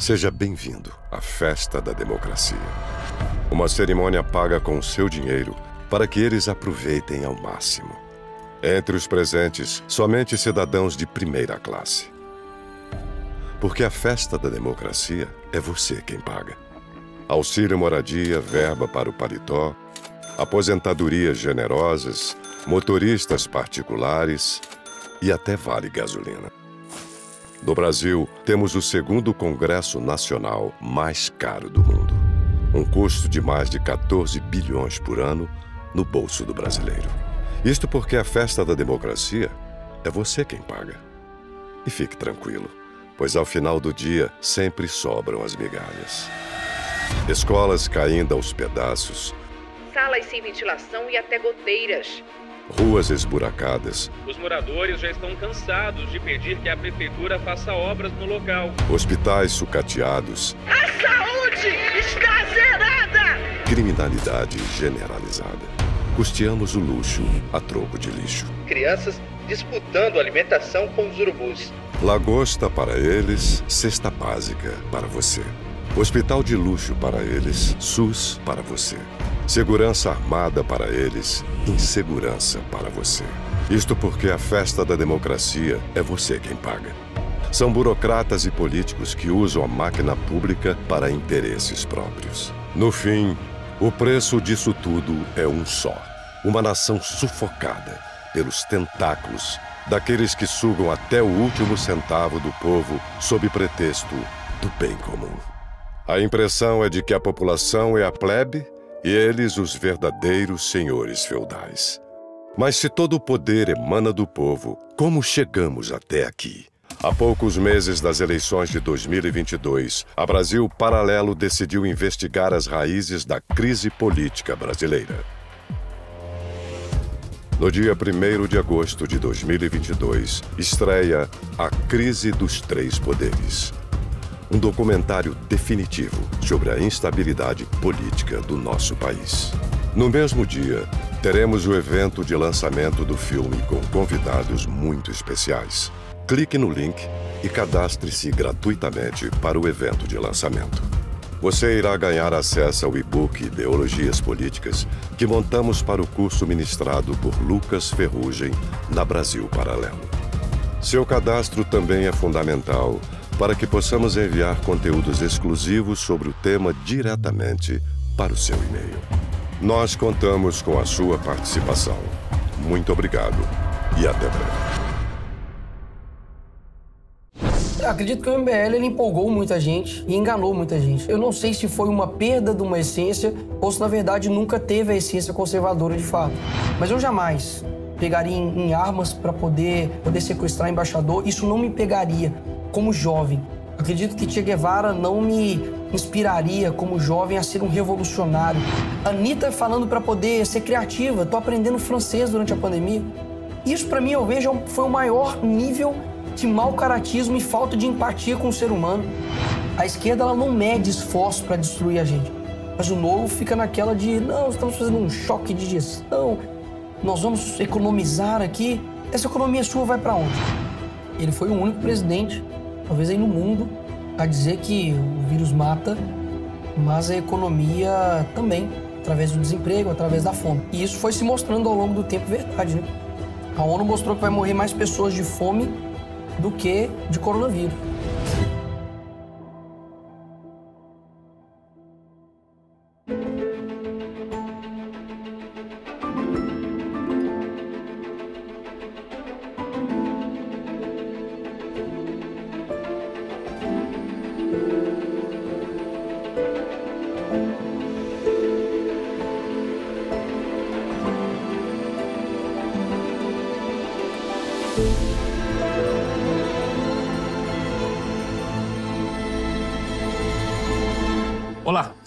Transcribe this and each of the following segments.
Seja bem-vindo à Festa da Democracia. Uma cerimônia paga com seu dinheiro para que eles aproveitem ao máximo. Entre os presentes, somente cidadãos de primeira classe. Porque a festa da democracia é você quem paga. Auxílio moradia, verba para o paletó, aposentadorias generosas, motoristas particulares e até vale gasolina. No Brasil, temos o segundo Congresso Nacional mais caro do mundo. Um custo de mais de 14 bilhões por ano no bolso do brasileiro. Isto porque a festa da democracia é você quem paga. E fique tranquilo, pois ao final do dia sempre sobram as migalhas. Escolas caindo aos pedaços, salas sem ventilação e até goteiras ruas esburacadas. Os moradores já estão cansados de pedir que a prefeitura faça obras no local. Hospitais sucateados. A saúde está zerada! Criminalidade generalizada. Custeamos o luxo a troco de lixo. Crianças disputando alimentação com os urubus. Lagosta para eles, cesta básica para você. Hospital de luxo para eles, SUS para você. Segurança armada para eles, insegurança para você. Isto porque a festa da democracia é você quem paga. São burocratas e políticos que usam a máquina pública para interesses próprios. No fim, o preço disso tudo é um só: uma nação sufocada pelos tentáculos daqueles que sugam até o último centavo do povo sob pretexto do bem comum. A impressão é de que a população é a plebe e eles os verdadeiros senhores feudais. Mas se todo o poder emana do povo, como chegamos até aqui? Há poucos meses das eleições de 2022, a Brasil Paralelo decidiu investigar as raízes da crise política brasileira. No dia 1 de agosto de 2022, estreia A Crise dos Três Poderes um documentário definitivo sobre a instabilidade política do nosso país. No mesmo dia, teremos o evento de lançamento do filme com convidados muito especiais. Clique no link e cadastre-se gratuitamente para o evento de lançamento. Você irá ganhar acesso ao e-book Ideologias Políticas que montamos para o curso ministrado por Lucas Ferrugem na Brasil Paralelo. Seu cadastro também é fundamental para que possamos enviar conteúdos exclusivos sobre o tema diretamente para o seu e-mail. Nós contamos com a sua participação. Muito obrigado e até breve. Acredito que o MBL ele empolgou muita gente e enganou muita gente. Eu não sei se foi uma perda de uma essência ou se, na verdade, nunca teve a essência conservadora de fato. Mas eu jamais pegaria em, em armas para poder, poder sequestrar embaixador. Isso não me pegaria como jovem. Acredito que Che Guevara não me inspiraria como jovem a ser um revolucionário. Anitta falando para poder ser criativa, tô aprendendo francês durante a pandemia. Isso para mim eu vejo foi o maior nível de mau caratismo e falta de empatia com o ser humano. A esquerda ela não mede esforço para destruir a gente. Mas o novo fica naquela de não, estamos fazendo um choque de gestão, nós vamos economizar aqui. Essa economia sua vai para onde? Ele foi o único presidente talvez aí no mundo, a dizer que o vírus mata, mas a economia também, através do desemprego, através da fome. E isso foi se mostrando ao longo do tempo verdade, né? A ONU mostrou que vai morrer mais pessoas de fome do que de coronavírus.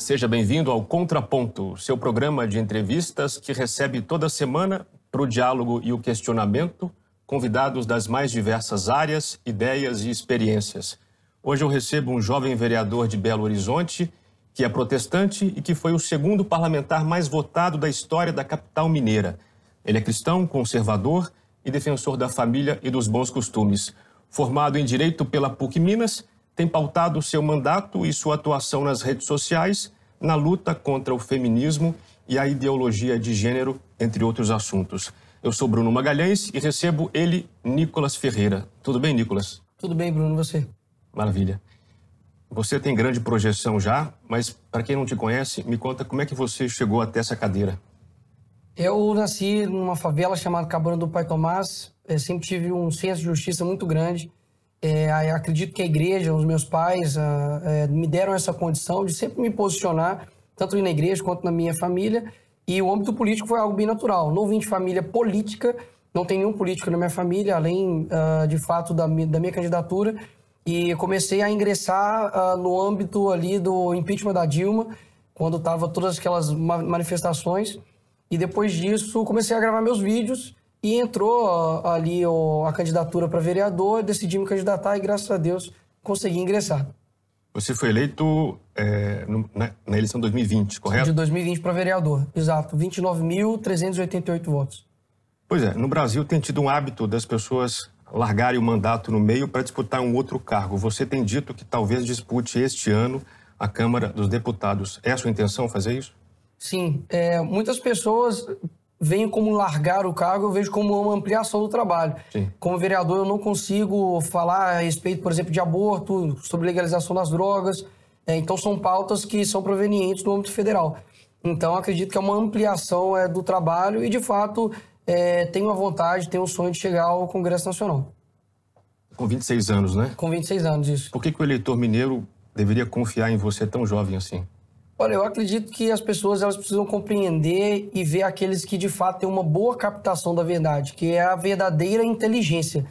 Seja bem-vindo ao Contraponto, seu programa de entrevistas que recebe toda semana, para o diálogo e o questionamento, convidados das mais diversas áreas, ideias e experiências. Hoje eu recebo um jovem vereador de Belo Horizonte, que é protestante e que foi o segundo parlamentar mais votado da história da capital mineira. Ele é cristão, conservador e defensor da família e dos bons costumes. Formado em Direito pela PUC Minas, tem pautado seu mandato e sua atuação nas redes sociais na luta contra o feminismo e a ideologia de gênero, entre outros assuntos. Eu sou Bruno Magalhães e recebo ele, Nicolas Ferreira. Tudo bem, Nicolas? Tudo bem, Bruno, você? Maravilha. Você tem grande projeção já, mas para quem não te conhece, me conta como é que você chegou até essa cadeira. Eu nasci numa favela chamada Cabana do Pai Tomás. Eu sempre tive um senso de justiça muito grande é, acredito que a igreja, os meus pais, ah, é, me deram essa condição de sempre me posicionar, tanto na igreja quanto na minha família. E o âmbito político foi algo bem natural. Não vim de família política, não tem nenhum político na minha família, além, uh, de fato, da, da minha candidatura. E comecei a ingressar uh, no âmbito ali do impeachment da Dilma, quando estava todas aquelas ma manifestações. E depois disso, comecei a gravar meus vídeos e entrou ali a candidatura para vereador, decidi me candidatar e, graças a Deus, consegui ingressar. Você foi eleito é, na, né, na eleição de 2020, correto? De 2020 para vereador, exato. 29.388 votos. Pois é, no Brasil tem tido um hábito das pessoas largarem o mandato no meio para disputar um outro cargo. Você tem dito que talvez dispute este ano a Câmara dos Deputados. É a sua intenção fazer isso? Sim. É, muitas pessoas venho como largar o cargo, eu vejo como uma ampliação do trabalho. Sim. Como vereador, eu não consigo falar a respeito, por exemplo, de aborto, sobre legalização das drogas. É, então, são pautas que são provenientes do âmbito federal. Então, acredito que é uma ampliação é, do trabalho e, de fato, é, tenho a vontade, tenho o sonho de chegar ao Congresso Nacional. Com 26 anos, né? Com 26 anos, isso. Por que, que o eleitor mineiro deveria confiar em você tão jovem assim? Olha, eu acredito que as pessoas elas precisam compreender e ver aqueles que de fato têm uma boa captação da verdade, que é a verdadeira inteligência.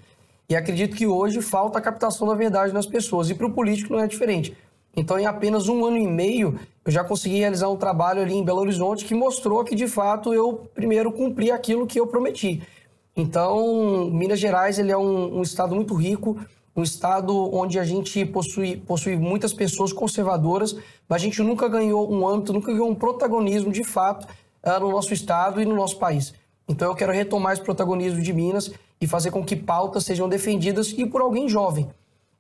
E acredito que hoje falta a captação da verdade nas pessoas e para o político não é diferente. Então, em apenas um ano e meio, eu já consegui realizar um trabalho ali em Belo Horizonte que mostrou que de fato eu primeiro cumpri aquilo que eu prometi. Então, Minas Gerais ele é um, um estado muito rico um estado onde a gente possui, possui muitas pessoas conservadoras, mas a gente nunca ganhou um âmbito, nunca ganhou um protagonismo de fato eh, no nosso estado e no nosso país. Então eu quero retomar esse protagonismo de Minas e fazer com que pautas sejam defendidas e por alguém jovem.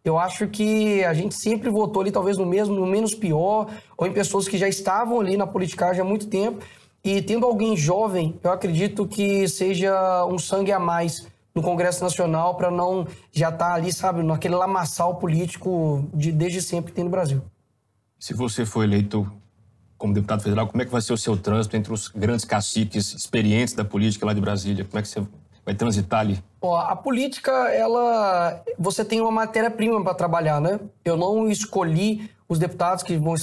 Eu acho que a gente sempre votou ali talvez no mesmo, no menos pior, ou em pessoas que já estavam ali na politicagem há muito tempo. E tendo alguém jovem, eu acredito que seja um sangue a mais no Congresso Nacional para não já estar tá ali, sabe, naquele lamaçal político de, desde sempre que tem no Brasil. Se você for eleito como deputado federal, como é que vai ser o seu trânsito entre os grandes caciques experientes da política lá de Brasília? Como é que você vai transitar ali? Ó, a política, ela, você tem uma matéria-prima para trabalhar, né? Eu não escolhi os deputados que vão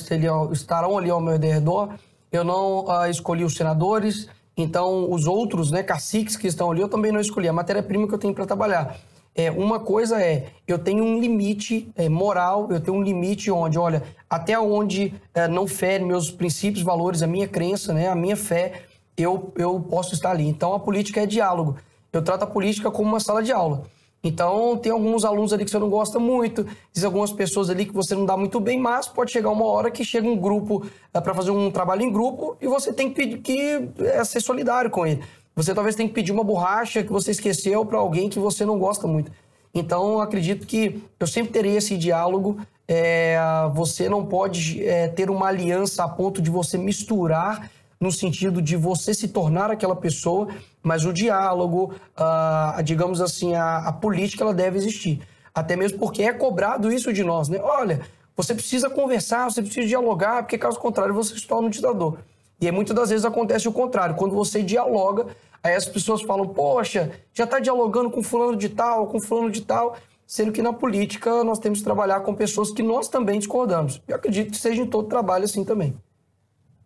estarão ali ao meu redor, eu não uh, escolhi os senadores, então, os outros né, caciques que estão ali, eu também não escolhi. A matéria-prima que eu tenho para trabalhar. É, uma coisa é, eu tenho um limite é, moral, eu tenho um limite onde, olha, até onde é, não fere meus princípios, valores, a minha crença, né, a minha fé, eu, eu posso estar ali. Então, a política é diálogo. Eu trato a política como uma sala de aula. Então, tem alguns alunos ali que você não gosta muito, tem algumas pessoas ali que você não dá muito bem, mas pode chegar uma hora que chega um grupo é, eh, para fazer um trabalho em grupo e você tem que, que é, ser solidário com ele. Você talvez tenha que pedir uma borracha que você esqueceu para alguém que você não gosta muito. Então, acredito que eu sempre terei esse diálogo. É, você não pode ter uma aliança a ponto de você misturar no sentido de você se tornar aquela pessoa mas o diálogo, a, digamos assim, a, a política, ela deve existir. Até mesmo porque é cobrado isso de nós, né? Olha, você precisa conversar, você precisa dialogar, porque caso contrário você se torna um ditador. E aí, muitas das vezes acontece o contrário. Quando você dialoga, aí as pessoas falam, poxa, já está dialogando com fulano de tal, com fulano de tal, sendo que na política nós temos que trabalhar com pessoas que nós também discordamos. Eu acredito que seja em todo trabalho assim também.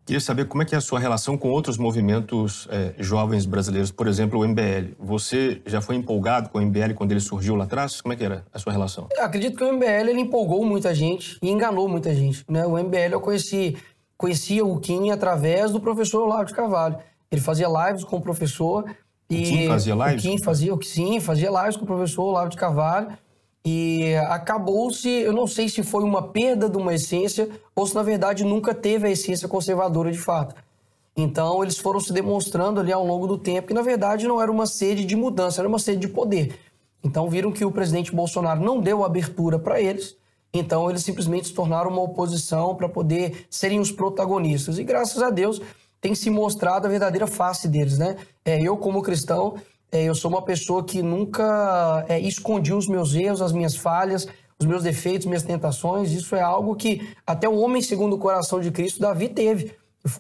Queria saber como é que é a sua relação com outros movimentos é, jovens brasileiros, por exemplo, o MBL. Você já foi empolgado com o MBL quando ele surgiu lá atrás? Como é que era a sua relação? Eu acredito que o MBL ele empolgou muita gente e enganou muita gente. Né? O MBL eu conheci, conhecia o Kim através do professor Olavo de Carvalho. Ele fazia lives com o professor. E o Kim fazia lives? O Kim fazia, sim, fazia lives com o professor Olavo de Carvalho. E acabou-se, eu não sei se foi uma perda de uma essência ou se na verdade nunca teve a essência conservadora de fato. Então eles foram se demonstrando ali ao longo do tempo que na verdade não era uma sede de mudança, era uma sede de poder. Então viram que o presidente Bolsonaro não deu abertura para eles, então eles simplesmente se tornaram uma oposição para poder serem os protagonistas. E graças a Deus tem se mostrado a verdadeira face deles, né? É, eu como cristão é, eu sou uma pessoa que nunca é, escondi os meus erros, as minhas falhas, os meus defeitos, minhas tentações. Isso é algo que até o homem segundo o coração de Cristo, Davi, teve.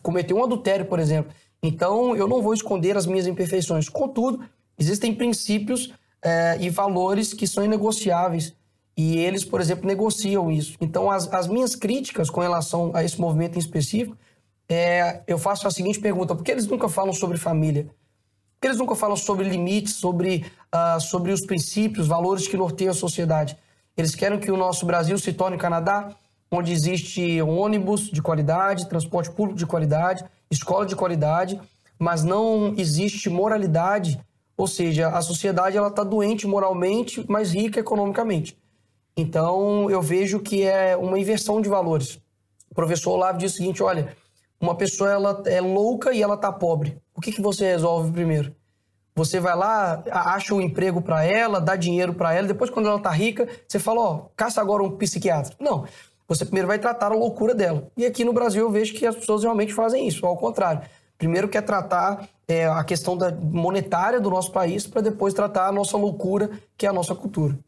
Cometeu um adultério, por exemplo. Então, eu não vou esconder as minhas imperfeições. Contudo, existem princípios é, e valores que são inegociáveis. E eles, por exemplo, negociam isso. Então, as, as minhas críticas com relação a esse movimento em específico, é, eu faço a seguinte pergunta: por que eles nunca falam sobre família? que eles nunca falam sobre limites, sobre, uh, sobre os princípios, valores que norteiam a sociedade. Eles querem que o nosso Brasil se torne Canadá, onde existe ônibus de qualidade, transporte público de qualidade, escola de qualidade, mas não existe moralidade, ou seja, a sociedade ela está doente moralmente, mas rica economicamente. Então eu vejo que é uma inversão de valores. O professor Olavo diz o seguinte: olha, uma pessoa ela é louca e ela tá pobre. O que, que você resolve primeiro? Você vai lá, acha um emprego para ela, dá dinheiro para ela, depois quando ela tá rica, você fala, ó, caça agora um psiquiatra. Não. Você primeiro vai tratar a loucura dela. E aqui no Brasil eu vejo que as pessoas realmente fazem isso, ao contrário. Primeiro quer tratar é, a questão da monetária do nosso país para depois tratar a nossa loucura, que é a nossa cultura.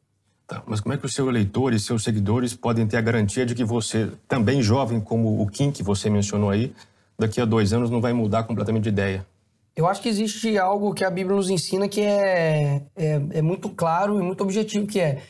Tá, mas como é que os seus eleitores, seus seguidores podem ter a garantia de que você, também jovem como o Kim que você mencionou aí, daqui a dois anos não vai mudar completamente de ideia? Eu acho que existe algo que a Bíblia nos ensina que é, é, é muito claro e muito objetivo, que é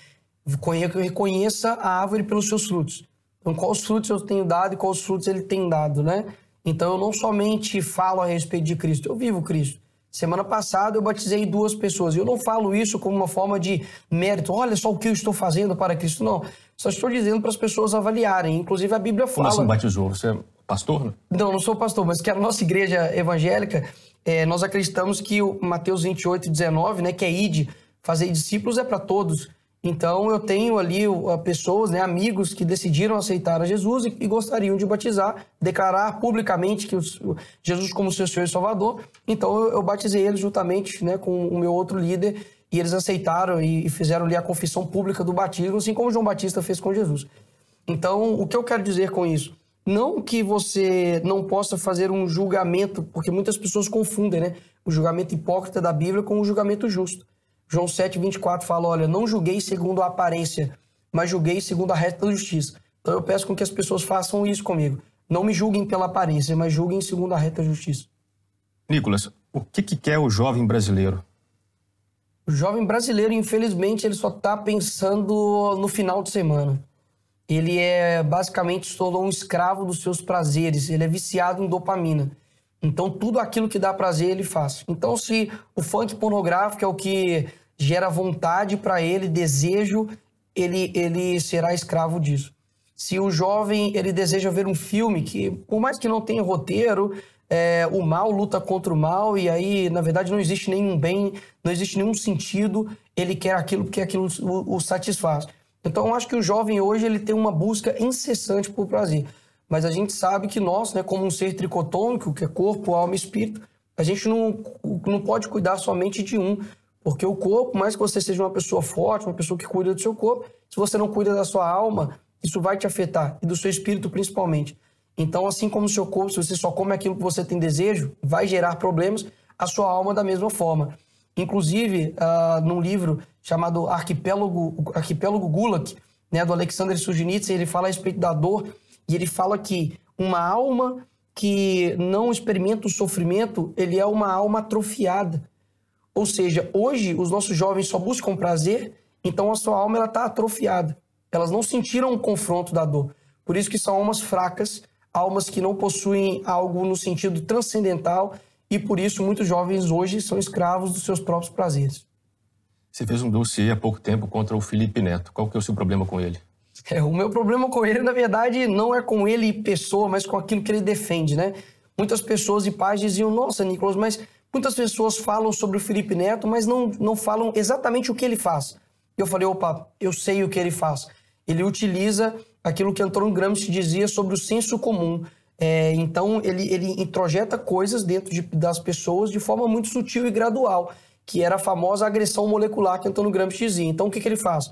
reconheça a árvore pelos seus frutos. Então, quais frutos eu tenho dado e quais frutos ele tem dado, né? Então, eu não somente falo a respeito de Cristo, eu vivo Cristo. Semana passada eu batizei duas pessoas. Eu não falo isso como uma forma de mérito. Olha só o que eu estou fazendo para Cristo. Não. Só estou dizendo para as pessoas avaliarem. Inclusive a Bíblia fala. Como assim batizou? Você é pastor? Né? Não, não sou pastor, mas que a nossa igreja evangélica, é, nós acreditamos que o Mateus 28, 19, né, que é ide, fazer discípulos é para todos. Então eu tenho ali pessoas, né, amigos que decidiram aceitar a Jesus e, gostariam de batizar, declarar publicamente que Jesus como seu Senhor e Salvador. Então eu, batizei eles juntamente né, com o meu outro líder e eles aceitaram e, e fizeram ali a confissão pública do batismo, assim como João Batista fez com Jesus. Então o que eu quero dizer com isso? Não que você não possa fazer um julgamento, porque muitas pessoas confundem né, o julgamento hipócrita da Bíblia com o julgamento justo. João 7, 24 fala: Olha, não julguei segundo a aparência, mas julguei segundo a reta da justiça. Então eu peço com que as pessoas façam isso comigo. Não me julguem pela aparência, mas julguem segundo a reta da justiça. Nicolas, o que, que quer o jovem brasileiro? O jovem brasileiro, infelizmente, ele só está pensando no final de semana. Ele é basicamente todo um escravo dos seus prazeres, ele é viciado em dopamina. Então, tudo aquilo que dá prazer, ele faz. Então, se o funk pornográfico é o que gera vontade para ele, desejo, ele, ele será escravo disso. Se o jovem ele deseja ver um filme que, por mais que não tenha roteiro, é, o mal luta contra o mal e aí, na verdade, não existe nenhum bem, não existe nenhum sentido, ele quer aquilo porque aquilo o, o satisfaz. Então, eu acho que o jovem hoje ele tem uma busca incessante por prazer mas a gente sabe que nós, né, como um ser tricotômico, que é corpo, alma e espírito, a gente não, não pode cuidar somente de um, porque o corpo, mais que você seja uma pessoa forte, uma pessoa que cuida do seu corpo, se você não cuida da sua alma, isso vai te afetar, e do seu espírito principalmente. Então, assim como o seu corpo, se você só come aquilo que você tem desejo, vai gerar problemas, a sua alma da mesma forma. Inclusive, uh, num livro chamado Arquipélago, Arquipélago Gulag, né, do Alexander Solzhenitsyn, ele fala a respeito da dor e ele fala que uma alma que não experimenta o sofrimento, ele é uma alma atrofiada. Ou seja, hoje os nossos jovens só buscam prazer, então a sua alma está atrofiada. Elas não sentiram o confronto da dor. Por isso que são almas fracas, almas que não possuem algo no sentido transcendental e por isso muitos jovens hoje são escravos dos seus próprios prazeres. Você fez um dossiê há pouco tempo contra o Felipe Neto. Qual que é o seu problema com ele? É, o meu problema com ele, na verdade, não é com ele pessoa, mas com aquilo que ele defende, né? Muitas pessoas e pais diziam, nossa, Nicolas, mas muitas pessoas falam sobre o Felipe Neto, mas não, não falam exatamente o que ele faz. Eu falei, opa, eu sei o que ele faz. Ele utiliza aquilo que Antônio Gramsci dizia sobre o senso comum. É, então, ele, ele introjeta coisas dentro de, das pessoas de forma muito sutil e gradual, que era a famosa agressão molecular que Antônio Gramsci dizia. Então, o que, que ele faz?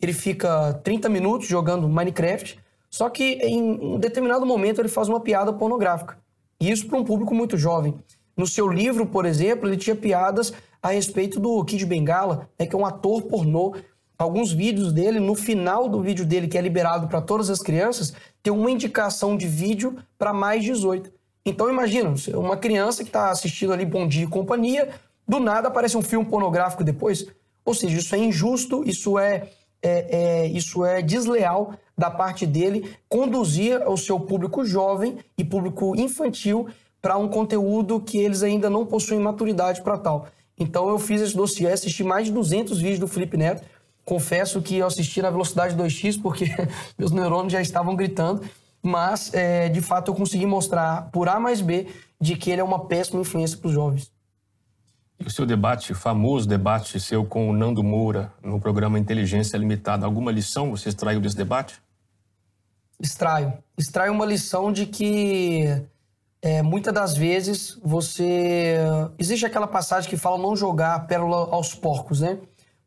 ele fica 30 minutos jogando Minecraft, só que em um determinado momento ele faz uma piada pornográfica. E isso para um público muito jovem. No seu livro, por exemplo, ele tinha piadas a respeito do Kid Bengala, né, que é um ator pornô. Alguns vídeos dele, no final do vídeo dele, que é liberado para todas as crianças, tem uma indicação de vídeo para mais 18. Então imagina, uma criança que está assistindo ali Bom Dia e Companhia, do nada aparece um filme pornográfico depois. Ou seja, isso é injusto, isso é é, é, isso é desleal da parte dele conduzir o seu público jovem e público infantil para um conteúdo que eles ainda não possuem maturidade para tal. Então eu fiz esse dossiê, assisti mais de 200 vídeos do Felipe Neto. Confesso que eu assisti na velocidade 2x porque meus neurônios já estavam gritando, mas é, de fato eu consegui mostrar por A mais B de que ele é uma péssima influência para os jovens o seu debate, famoso debate seu com o Nando Moura no programa Inteligência Limitada, alguma lição você extraiu desse debate? Extraio. Extraio uma lição de que é, muitas das vezes você. Existe aquela passagem que fala não jogar pérola aos porcos, né?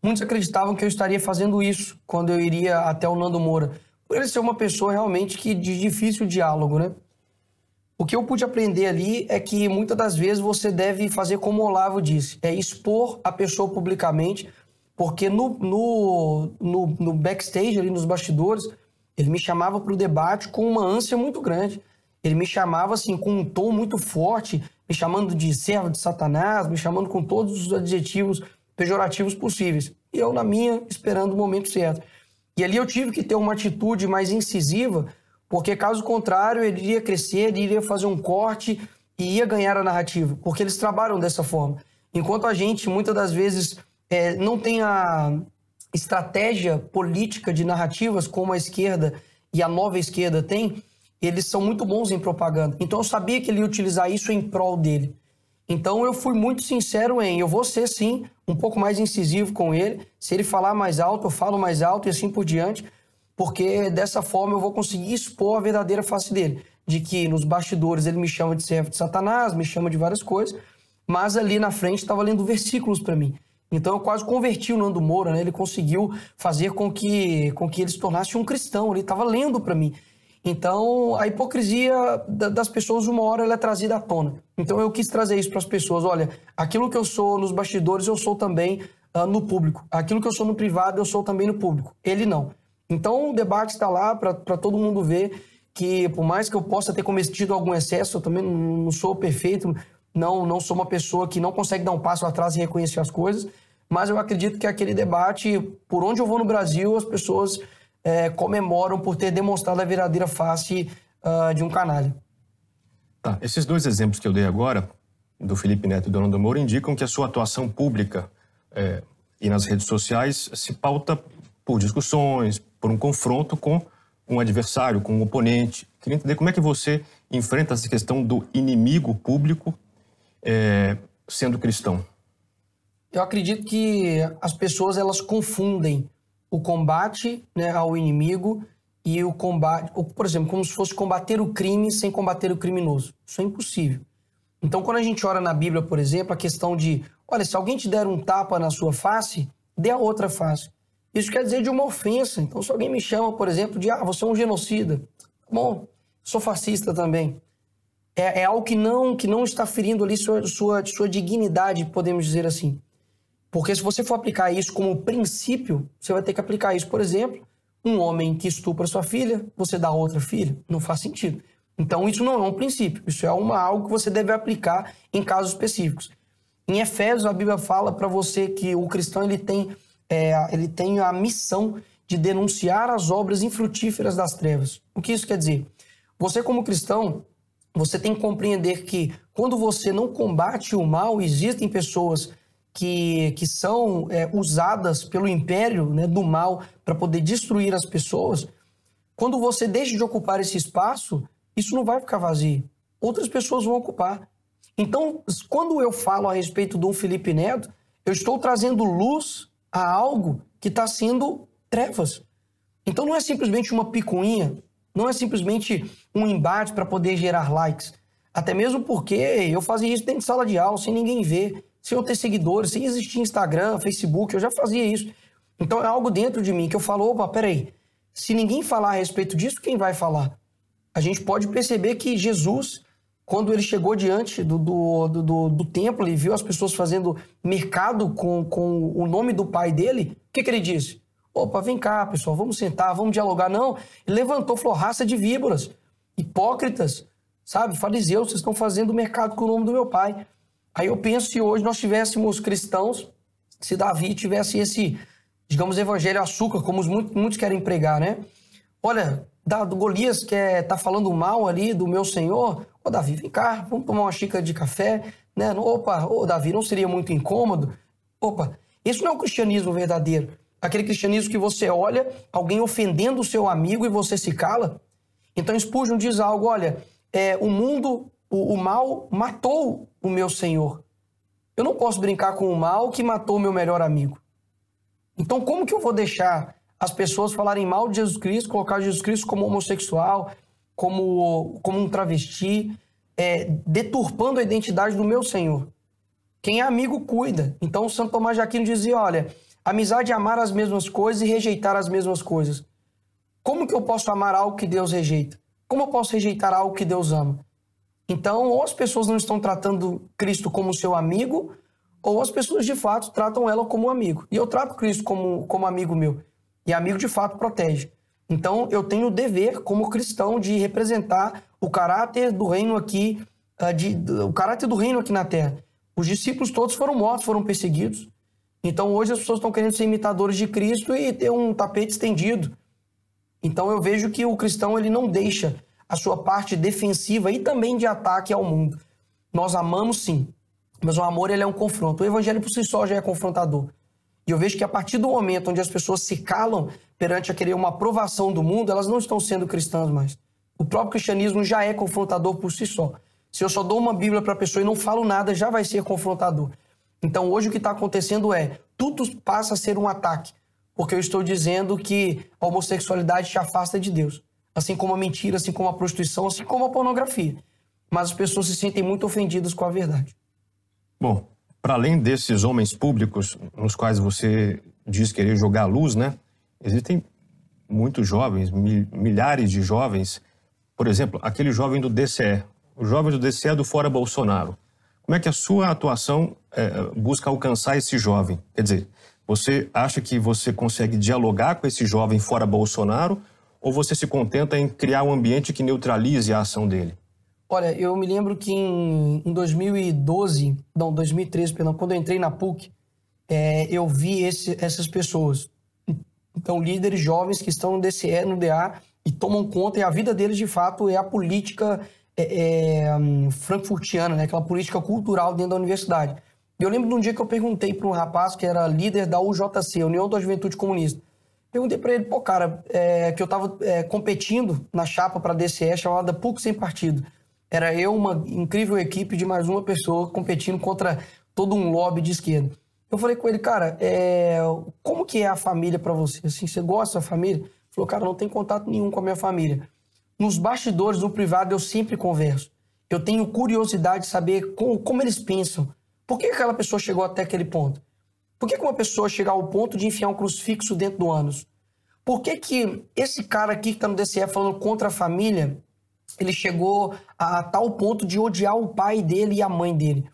Muitos acreditavam que eu estaria fazendo isso quando eu iria até o Nando Moura. Por ele ser uma pessoa realmente que de difícil diálogo, né? O que eu pude aprender ali é que muitas das vezes você deve fazer como o Olavo disse, é expor a pessoa publicamente, porque no, no, no, no backstage, ali nos bastidores, ele me chamava para o debate com uma ânsia muito grande. Ele me chamava assim com um tom muito forte, me chamando de servo de Satanás, me chamando com todos os adjetivos pejorativos possíveis. E eu na minha, esperando o momento certo. E ali eu tive que ter uma atitude mais incisiva porque caso contrário, ele iria crescer, ele iria fazer um corte e ia ganhar a narrativa, porque eles trabalham dessa forma. Enquanto a gente, muitas das vezes, é, não tem a estratégia política de narrativas como a esquerda e a nova esquerda tem, eles são muito bons em propaganda. Então eu sabia que ele ia utilizar isso em prol dele. Então eu fui muito sincero em, eu vou ser sim um pouco mais incisivo com ele. Se ele falar mais alto, eu falo mais alto e assim por diante, porque dessa forma eu vou conseguir expor a verdadeira face dele. De que nos bastidores ele me chama de servo de Satanás, me chama de várias coisas, mas ali na frente estava lendo versículos para mim. Então eu quase converti o Nando Moura, né? ele conseguiu fazer com que, com que ele se tornasse um cristão, ele estava lendo para mim. Então a hipocrisia das pessoas, uma hora, ela é trazida à tona. Então eu quis trazer isso para as pessoas: olha, aquilo que eu sou nos bastidores, eu sou também uh, no público. Aquilo que eu sou no privado, eu sou também no público. Ele não. Então o debate está lá para todo mundo ver que por mais que eu possa ter cometido algum excesso, eu também não sou perfeito, não, não sou uma pessoa que não consegue dar um passo atrás e reconhecer as coisas, mas eu acredito que aquele debate, por onde eu vou no Brasil, as pessoas é, comemoram por ter demonstrado a verdadeira face uh, de um canalha. Tá, esses dois exemplos que eu dei agora, do Felipe Neto e do Orlando Moura, indicam que a sua atuação pública é, e nas redes sociais se pauta por discussões, por um confronto com um adversário, com um oponente. Queria entender como é que você enfrenta essa questão do inimigo público é, sendo cristão. Eu acredito que as pessoas elas confundem o combate né, ao inimigo e o combate, ou, por exemplo, como se fosse combater o crime sem combater o criminoso. Isso é impossível. Então, quando a gente ora na Bíblia, por exemplo, a questão de, olha, se alguém te der um tapa na sua face, dê a outra face. Isso quer dizer de uma ofensa. Então, se alguém me chama, por exemplo, de ah, você é um genocida. Tá bom, sou fascista também. É, é algo que não, que não está ferindo ali sua, sua, sua dignidade, podemos dizer assim. Porque se você for aplicar isso como princípio, você vai ter que aplicar isso, por exemplo, um homem que estupra sua filha, você dá outra filha. Não faz sentido. Então, isso não é um princípio, isso é uma, algo que você deve aplicar em casos específicos. Em Efésios, a Bíblia fala para você que o cristão ele tem é, ele tem a missão de denunciar as obras infrutíferas das trevas. O que isso quer dizer? Você, como cristão, você tem que compreender que quando você não combate o mal, existem pessoas que, que são é, usadas pelo império né, do mal para poder destruir as pessoas. Quando você deixa de ocupar esse espaço, isso não vai ficar vazio. Outras pessoas vão ocupar. Então, quando eu falo a respeito do Felipe Neto, eu estou trazendo luz a algo que está sendo trevas. Então não é simplesmente uma picuinha, não é simplesmente um embate para poder gerar likes. Até mesmo porque eu fazia isso dentro de sala de aula, sem ninguém ver, sem eu ter seguidores, sem existir Instagram, Facebook, eu já fazia isso. Então é algo dentro de mim que eu falo, opa, peraí, se ninguém falar a respeito disso, quem vai falar? A gente pode perceber que Jesus, quando ele chegou diante do, do, do, do, templo e viu as pessoas fazendo mercado com, com o nome do pai dele, o que, que ele disse? Opa, vem cá, pessoal, vamos sentar, vamos dialogar. Não, ele levantou raça de víboras, hipócritas, sabe? Fariseus, vocês estão fazendo mercado com o nome do meu pai. Aí eu penso se hoje nós tivéssemos cristãos, se Davi tivesse esse, digamos, evangelho açúcar, como os muitos, muitos querem pregar, né? Olha, da, do Golias que é, tá falando mal ali do meu senhor, Ô, Davi, vem cá, vamos tomar uma xícara de café, né? Opa, ô, Davi, não seria muito incômodo? Opa, isso não é o cristianismo verdadeiro. Aquele cristianismo que você olha alguém ofendendo o seu amigo e você se cala. Então Spurgeon diz algo, olha, é, o mundo, o, o mal matou o meu Senhor. Eu não posso brincar com o mal que matou o meu melhor amigo. Então como que eu vou deixar as pessoas falarem mal de Jesus Cristo, colocar Jesus Cristo como homossexual, como, como um travesti, é, deturpando a identidade do meu Senhor. Quem é amigo cuida. Então, Santo Tomás de Aquino dizia: olha, amizade é amar as mesmas coisas e rejeitar as mesmas coisas. Como que eu posso amar algo que Deus rejeita? Como eu posso rejeitar algo que Deus ama? Então, ou as pessoas não estão tratando Cristo como seu amigo, ou as pessoas de fato tratam ela como amigo. E eu trato Cristo como, como amigo meu. E amigo de fato protege. Então, eu tenho o dever, como cristão, de representar o caráter do reino aqui, ah, de, o caráter do reino aqui na Terra. Os discípulos todos foram mortos, foram perseguidos. Então, hoje as pessoas estão querendo ser imitadores de Cristo e ter um tapete estendido. Então, eu vejo que o cristão ele não deixa a sua parte defensiva e também de ataque ao mundo. Nós amamos sim, mas o amor ele é um confronto. O evangelho por si só já é confrontador. E eu vejo que a partir do momento onde as pessoas se calam perante a querer uma aprovação do mundo, elas não estão sendo cristãs mais. O próprio cristianismo já é confrontador por si só. Se eu só dou uma Bíblia para a pessoa e não falo nada, já vai ser confrontador. Então hoje o que está acontecendo é tudo passa a ser um ataque, porque eu estou dizendo que a homossexualidade te afasta de Deus, assim como a mentira, assim como a prostituição, assim como a pornografia. Mas as pessoas se sentem muito ofendidas com a verdade. Bom, para além desses homens públicos nos quais você diz querer jogar a luz, né? Existem muitos jovens, milhares de jovens, por exemplo, aquele jovem do DCE, o jovem do DCE do Fora Bolsonaro. Como é que a sua atuação é, busca alcançar esse jovem? Quer dizer, você acha que você consegue dialogar com esse jovem fora Bolsonaro ou você se contenta em criar um ambiente que neutralize a ação dele? Olha, eu me lembro que em, em 2012, não, 2013, perdão, quando eu entrei na PUC, é, eu vi esse, essas pessoas, então, líderes jovens que estão no DCE, no DA e tomam conta, e a vida deles, de fato, é a política é, é, frankfurtiana, né? aquela política cultural dentro da universidade. Eu lembro de um dia que eu perguntei para um rapaz que era líder da UJC, União da Juventude Comunista. Perguntei para ele, pô, cara, é, que eu estava é, competindo na chapa para DCE chamada PUC Sem Partido. Era eu, uma incrível equipe de mais uma pessoa competindo contra todo um lobby de esquerda. Eu falei com ele, cara, é... como que é a família para você? Assim, você gosta da família? Ele falou, cara, não tem contato nenhum com a minha família. Nos bastidores, no privado, eu sempre converso. Eu tenho curiosidade de saber como, como eles pensam. Por que aquela pessoa chegou até aquele ponto? Por que, que uma pessoa chega ao ponto de enfiar um crucifixo dentro do ânus? Por que, que esse cara aqui que está no DCE falando contra a família, ele chegou a, a tal ponto de odiar o pai dele e a mãe dele?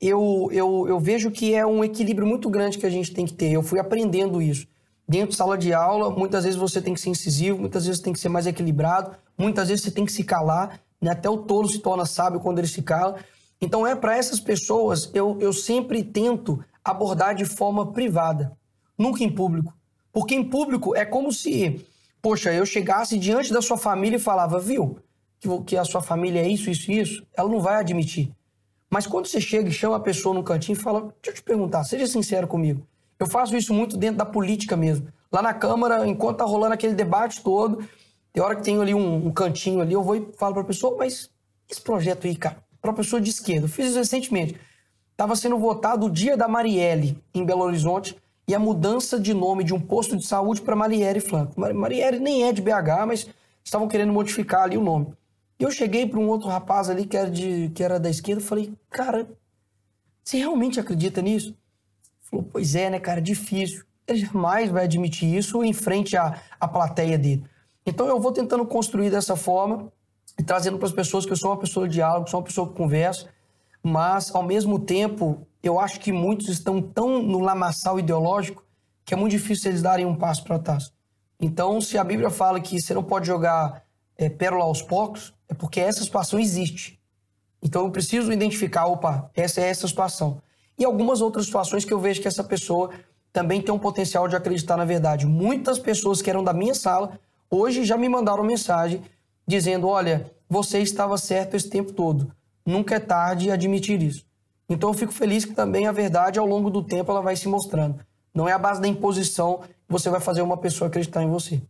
eu, eu, eu vejo que é um equilíbrio muito grande que a gente tem que ter. Eu fui aprendendo isso. Dentro de sala de aula, muitas vezes você tem que ser incisivo, muitas vezes tem que ser mais equilibrado, muitas vezes você tem que se calar, né? até o tolo se torna sábio quando ele se cala. Então, é para essas pessoas, eu, eu sempre tento abordar de forma privada, nunca em público. Porque em público é como se, poxa, eu chegasse diante da sua família e falava, viu, que, que a sua família é isso, isso, isso. Ela não vai admitir. Mas quando você chega e chama a pessoa num cantinho e fala, deixa eu te perguntar, seja sincero comigo. Eu faço isso muito dentro da política mesmo. Lá na Câmara, enquanto tá rolando aquele debate todo, tem hora que tem ali um, um, cantinho ali, eu vou e falo pra pessoa, mas esse projeto aí, cara, pra pessoa de esquerda, eu fiz isso recentemente. Estava sendo votado o dia da Marielle em Belo Horizonte e a mudança de nome de um posto de saúde para Marielle Flanco. Marielle nem é de BH, mas estavam querendo modificar ali o nome. E eu cheguei para um outro rapaz ali que era, de, que era da esquerda e falei, cara, você realmente acredita nisso? Ele falou, pois é, né, cara, é difícil. Ele jamais vai admitir isso em frente à, à plateia dele. Então eu vou tentando construir dessa forma e trazendo para as pessoas que eu sou uma pessoa de diálogo, sou uma pessoa que conversa, mas ao mesmo tempo eu acho que muitos estão tão no lamaçal ideológico que é muito difícil eles darem um passo para trás. Então, se a Bíblia fala que você não pode jogar é, pérola aos poucos, é porque essa situação existe. Então eu preciso identificar, opa, essa é essa situação. E algumas outras situações que eu vejo que essa pessoa também tem um potencial de acreditar na verdade. Muitas pessoas que eram da minha sala hoje já me mandaram mensagem dizendo: olha, você estava certo esse tempo todo. Nunca é tarde admitir isso. Então eu fico feliz que também a verdade, ao longo do tempo, ela vai se mostrando. Não é a base da imposição que você vai fazer uma pessoa acreditar em você.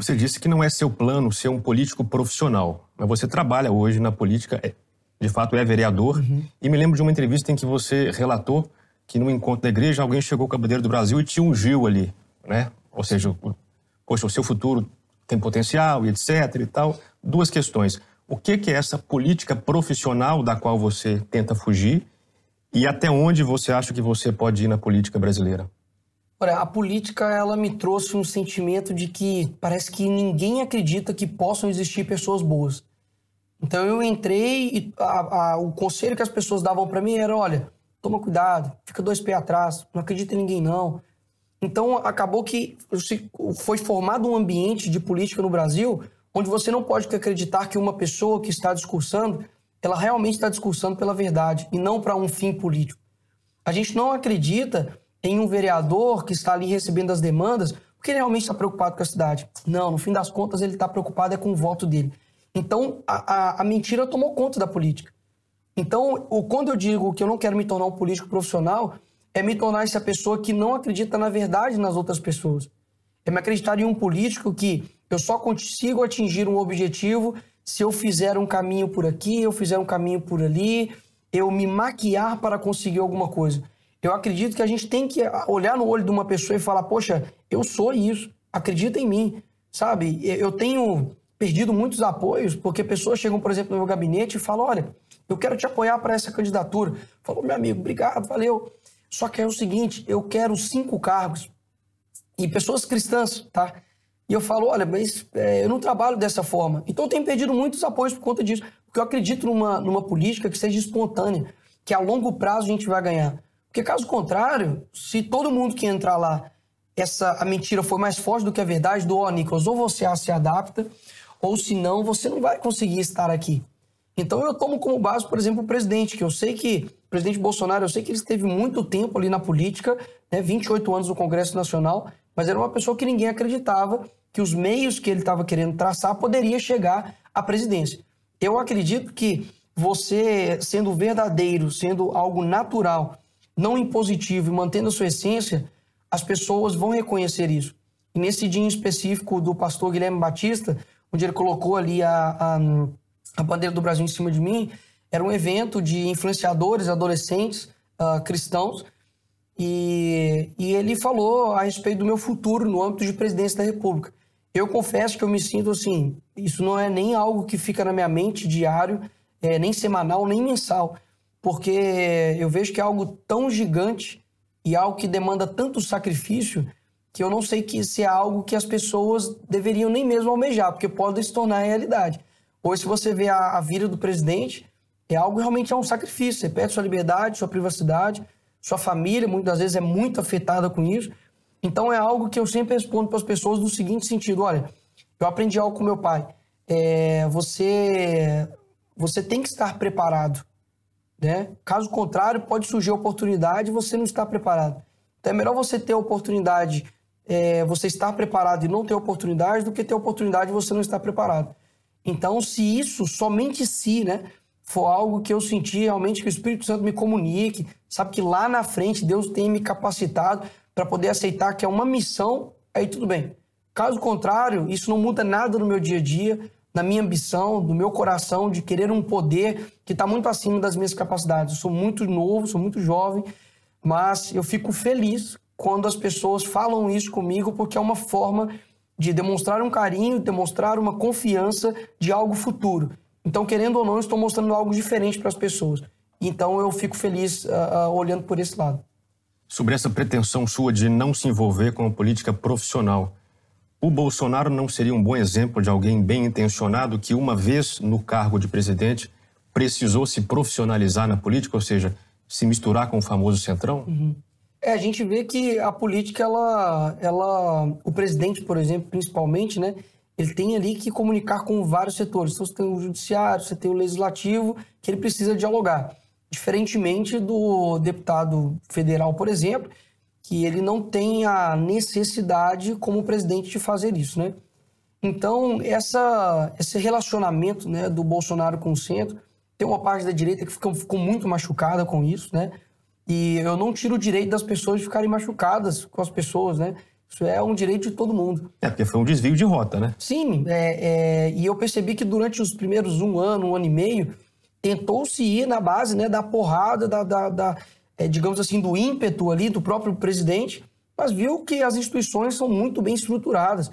Você disse que não é seu plano ser um político profissional, mas você trabalha hoje na política, é, de fato é vereador, uhum. e me lembro de uma entrevista em que você relatou que num encontro da igreja alguém chegou com a bandeira do Brasil e te ungiu ali, né? Ou seja, poxa, o seu futuro tem potencial e etc e tal. Duas questões. O que é essa política profissional da qual você tenta fugir e até onde você acha que você pode ir na política brasileira? Olha, a política ela me trouxe um sentimento de que parece que ninguém acredita que possam existir pessoas boas. Então eu entrei e a, a, o conselho que as pessoas davam para mim era, olha, toma cuidado, fica dois pés atrás, não acredita em ninguém não. Então acabou que foi formado um ambiente de política no Brasil onde você não pode acreditar que uma pessoa que está discursando, ela realmente está discursando pela verdade e não para um fim político. A gente não acredita tem um vereador que está ali recebendo as demandas porque ele realmente está preocupado com a cidade. Não, no fim das contas, ele está preocupado é com o voto dele. Então, a, a, a mentira tomou conta da política. Então, o, quando eu digo que eu não quero me tornar um político profissional, é me tornar essa pessoa que não acredita na verdade nas outras pessoas. É me acreditar em um político que eu só consigo atingir um objetivo se eu fizer um caminho por aqui, eu fizer um caminho por ali, eu me maquiar para conseguir alguma coisa. Eu acredito que a gente tem que ah, olhar no olho de uma pessoa e falar: Poxa, eu sou isso, acredita em mim, sabe? Eu tenho perdido muitos apoios porque pessoas chegam, por exemplo, no meu gabinete e falam: Olha, eu quero te apoiar para essa candidatura. Falou, meu amigo, obrigado, valeu. Só que é o seguinte: eu quero cinco cargos e pessoas cristãs, tá? E eu falo, olha, mas é, eu não trabalho dessa forma. Então eu tenho perdido muitos apoios por conta disso, porque eu acredito numa, numa política que seja espontânea, que a longo prazo a gente vai ganhar. Porque caso contrário, se todo mundo que entrar lá, essa a mentira foi mais forte do que a verdade, do ó, Nicolas, ou você se adapta, ou se não, você não vai conseguir estar aqui. Então eu tomo como base, por exemplo, o presidente, que eu sei que, o presidente Bolsonaro, eu sei que ele esteve muito tempo ali na política, né, 28 anos no Congresso Nacional, mas era uma pessoa que ninguém acreditava que os meios que ele estava querendo traçar poderia chegar à presidência. Eu acredito que você, sendo verdadeiro, sendo algo natural, não impositivo e mantendo a sua essência, as pessoas vão reconhecer isso. E nesse dia em específico do pastor Guilherme Batista, onde ele colocou ali a, a, a bandeira do Brasil em cima de mim, era um evento de influenciadores, adolescentes, uh, cristãos, e, e ele falou a respeito do meu futuro no âmbito de presidência da República. Eu confesso que eu me sinto assim, isso não é nem algo que fica na minha mente diário, é, nem semanal, nem mensal porque eu vejo que é algo tão gigante e algo que demanda tanto sacrifício que eu não sei que se é algo que as pessoas deveriam nem mesmo almejar, porque pode se tornar realidade. Hoje, se você vê a, a vida do presidente, é algo realmente é um sacrifício. Você perde sua liberdade, sua privacidade, sua família, muitas vezes é muito afetada com isso. Então, é algo que eu sempre respondo para as pessoas no seguinte sentido: olha, eu aprendi algo com meu pai. É, você, você tem que estar preparado né? Caso contrário, pode surgir oportunidade e você não está preparado. Então é melhor você ter oportunidade, é, você estar preparado e não ter oportunidade, do que ter oportunidade e você não estar preparado. Então, se isso, somente se, né, for algo que eu senti realmente que o Espírito Santo me comunique, sabe que lá na frente Deus tem me capacitado para poder aceitar que é uma missão, aí tudo bem. Caso contrário, isso não muda nada no meu dia a dia, na minha ambição, do meu coração, de querer um poder que está muito acima das minhas capacidades. Eu sou muito novo, sou muito jovem, mas eu fico feliz quando as pessoas falam isso comigo, porque é uma forma de demonstrar um carinho, demonstrar uma confiança de algo futuro. Então, querendo ou não, eu estou mostrando algo diferente para as pessoas. Então, eu fico feliz uh, uh, olhando por esse lado. Sobre essa pretensão sua de não se envolver com a política profissional, o Bolsonaro não seria um bom exemplo de alguém bem intencionado que, uma vez no cargo de presidente, precisou se profissionalizar na política, ou seja, se misturar com o famoso centrão? Uhum. É, a gente vê que a política, ela, ela, o presidente, por exemplo, principalmente, né, ele tem ali que comunicar com vários setores. Então, você tem o judiciário, você tem o legislativo, que ele precisa dialogar. Diferentemente do deputado federal, por exemplo, que ele não tem a necessidade como presidente de fazer isso, né? Então, essa, esse relacionamento né, do Bolsonaro com o centro, tem uma parte da direita que ficou, ficou muito machucada com isso, né? E eu não tiro o direito das pessoas de ficarem machucadas com as pessoas, né? Isso é um direito de todo mundo. É, porque foi um desvio de rota, né? Sim, é, é, e eu percebi que durante os primeiros um ano, um ano e meio, tentou-se ir na base né, da porrada, da, da, da é, digamos assim, do ímpeto ali do próprio presidente, mas viu que as instituições são muito bem estruturadas.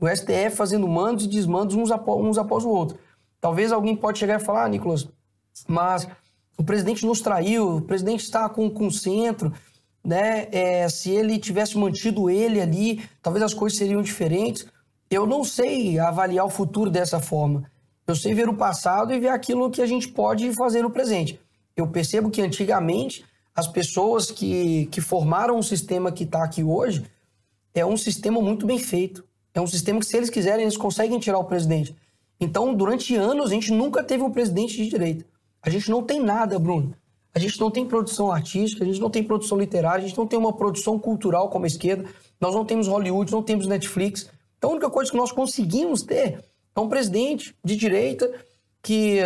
O STF fazendo mandos e desmandos uns após, uns após o outro. Talvez alguém pode chegar e falar, ah, Nicolas, mas o presidente nos traiu, o presidente está com, com o centro, né? É, se ele tivesse mantido ele ali, talvez as coisas seriam diferentes. Eu não sei avaliar o futuro dessa forma. Eu sei ver o passado e ver aquilo que a gente pode fazer no presente. Eu percebo que antigamente as pessoas que, que formaram o sistema que está aqui hoje, é um sistema muito bem feito. É um sistema que, se eles quiserem, eles conseguem tirar o presidente. Então, durante anos, a gente nunca teve um presidente de direita. A gente não tem nada, Bruno. A gente não tem produção artística, a gente não tem produção literária, a gente não tem uma produção cultural como a esquerda, nós não temos Hollywood, não temos Netflix. Então, a única coisa que nós conseguimos ter é um presidente de direita que,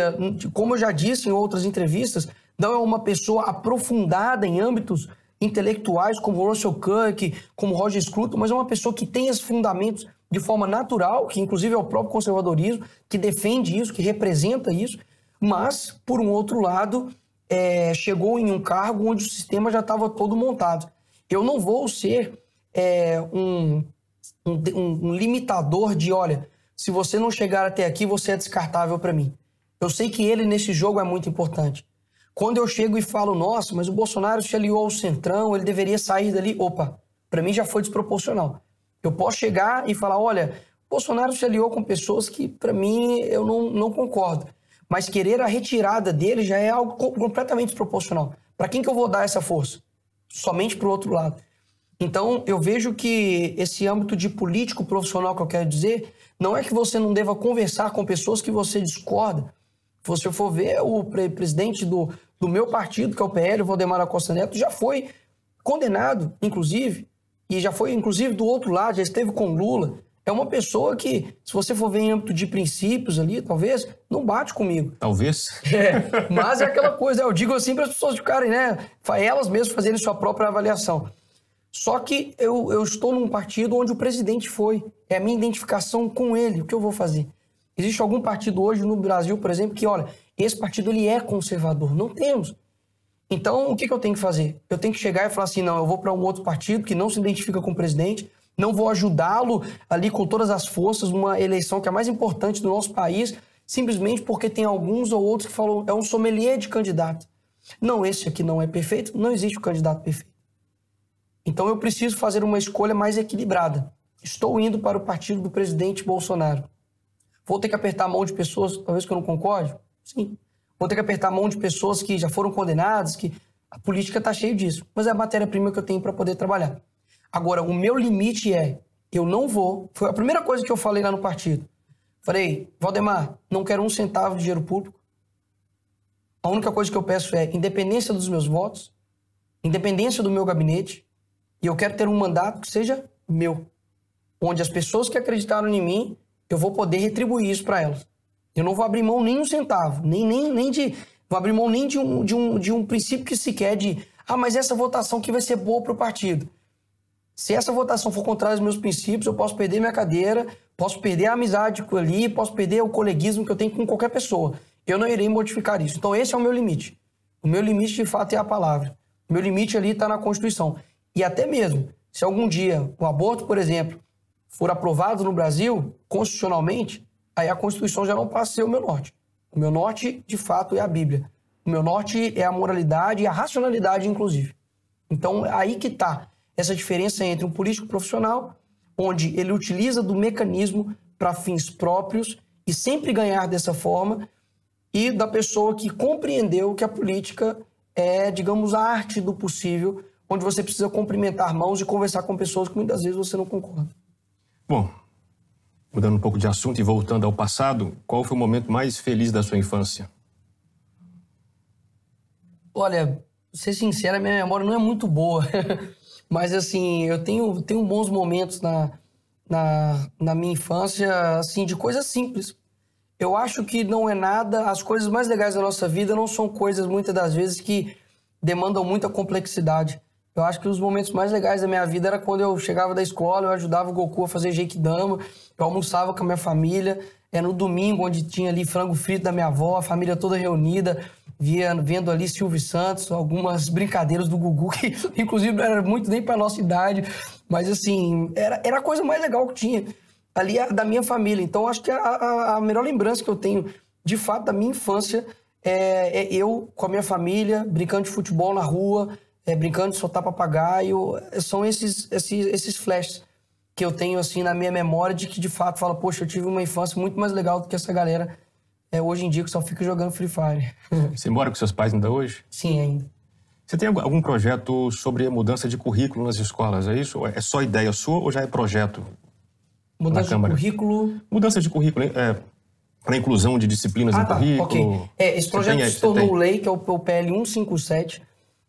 como eu já disse em outras entrevistas, é uma pessoa aprofundada em âmbitos intelectuais como Russell Kirk, como Roger Scruton, mas é uma pessoa que tem esses fundamentos de forma natural, que inclusive é o próprio conservadorismo, que defende isso, que representa isso, mas, por um outro lado, é, chegou em um cargo onde o sistema já estava todo montado. Eu não vou ser é, um, um, um limitador de, olha, se você não chegar até aqui, você é descartável para mim. Eu sei que ele nesse jogo é muito importante. Quando eu chego e falo, nossa, mas o Bolsonaro se aliou ao Centrão, ele deveria sair dali, opa, para mim já foi desproporcional. Eu posso chegar e falar, olha, Bolsonaro se aliou com pessoas que, para mim, eu não, não concordo. Mas querer a retirada dele já é algo completamente desproporcional. Para quem que eu vou dar essa força? Somente para o outro lado. Então, eu vejo que esse âmbito de político profissional que eu quero dizer, não é que você não deva conversar com pessoas que você discorda, se você for ver, o presidente do, do meu partido, que é o PL, Valdemar da Costa Neto, já foi condenado, inclusive, e já foi, inclusive, do outro lado, já esteve com Lula. É uma pessoa que, se você for ver em âmbito de princípios ali, talvez, não bate comigo. Talvez. É, mas é aquela coisa, eu digo assim para as pessoas ficarem, né? Elas mesmas fazerem sua própria avaliação. Só que eu, eu estou num partido onde o presidente foi. É a minha identificação com ele. O que eu vou fazer? Existe algum partido hoje no Brasil, por exemplo, que olha, esse partido ele é conservador? Não temos. Então, o que, que eu tenho que fazer? Eu tenho que chegar e falar assim: não, eu vou para um outro partido que não se identifica com o presidente, não vou ajudá-lo ali com todas as forças numa eleição que é a mais importante do nosso país, simplesmente porque tem alguns ou outros que falam, é um sommelier de candidato. Não, esse aqui não é perfeito, não existe o um candidato perfeito. Então eu preciso fazer uma escolha mais equilibrada. Estou indo para o partido do presidente Bolsonaro. Vou ter que apertar a mão de pessoas, talvez que eu não concorde? Sim. Vou ter que apertar a mão de pessoas que já foram condenadas, que a política está cheia disso. Mas é a matéria-prima que eu tenho para poder trabalhar. Agora, o meu limite é, eu não vou. Foi a primeira coisa que eu falei lá no partido. Falei, Valdemar, não quero um centavo de dinheiro público. A única coisa que eu peço é independência dos meus votos, independência do meu gabinete, e eu quero ter um mandato que seja meu, onde as pessoas que acreditaram em mim eu vou poder retribuir isso para elas. Eu não vou abrir mão nem um centavo, nem, nem, nem de. Vou abrir mão nem de um, de, um, de um princípio que sequer de. Ah, mas essa votação que vai ser boa para o partido. Se essa votação for contrária aos meus princípios, eu posso perder minha cadeira, posso perder a amizade ali, posso perder o coleguismo que eu tenho com qualquer pessoa. Eu não irei modificar isso. Então, esse é o meu limite. O meu limite, de fato, é a palavra. O meu limite ali está na Constituição. E até mesmo, se algum dia o aborto, por exemplo, for aprovado no Brasil, constitucionalmente, aí a Constituição já não passa a ser o meu norte. O meu norte, de fato, é a Bíblia. O meu norte é a moralidade e a racionalidade, inclusive. Então, é aí que está essa diferença entre um político profissional, onde ele utiliza do mecanismo para fins próprios e sempre ganhar dessa forma, e da pessoa que compreendeu que a política é, digamos, a arte do possível, onde você precisa cumprimentar mãos e conversar com pessoas que muitas vezes você não concorda. Bom, mudando um pouco de assunto e voltando ao passado, qual foi o momento mais feliz da sua infância? Olha, ser sincero, minha memória não é muito boa. Mas, assim, eu tenho, tenho bons momentos na, na, na minha infância, assim, de coisas simples. Eu acho que não é nada. As coisas mais legais da nossa vida não são coisas, muitas das vezes, que demandam muita complexidade. Eu acho que os momentos mais legais da minha vida era quando eu chegava da escola, eu ajudava o Goku a fazer Jeikidama, eu almoçava com a minha família, é no domingo onde tinha ali frango frito da minha avó, a família toda reunida, via, vendo ali Silvio Santos, algumas brincadeiras do Gugu, que inclusive não era muito nem para nossa idade, mas assim, era, era a coisa mais legal que tinha ali da minha família. Então acho que a, a, a melhor lembrança que eu tenho, de fato, da minha infância é, é eu com a minha família, brincando de futebol na rua, é, brincando de soltar papagaio. São esses, esses, esses flashes que eu tenho assim na minha memória de que de fato fala, poxa, eu tive uma infância muito mais legal do que essa galera é, hoje em dia que só fica jogando Free Fire. Você mora com seus pais ainda hoje? Sim, ainda. Você tem algum projeto sobre mudança de currículo nas escolas, é isso? É só ideia sua ou já é projeto? Mudança de currículo. Mudança de currículo, é, para inclusão de disciplinas ah, no tá, currículo. Ok. É, esse projeto tem, é, se tornou lei, que é o PL 157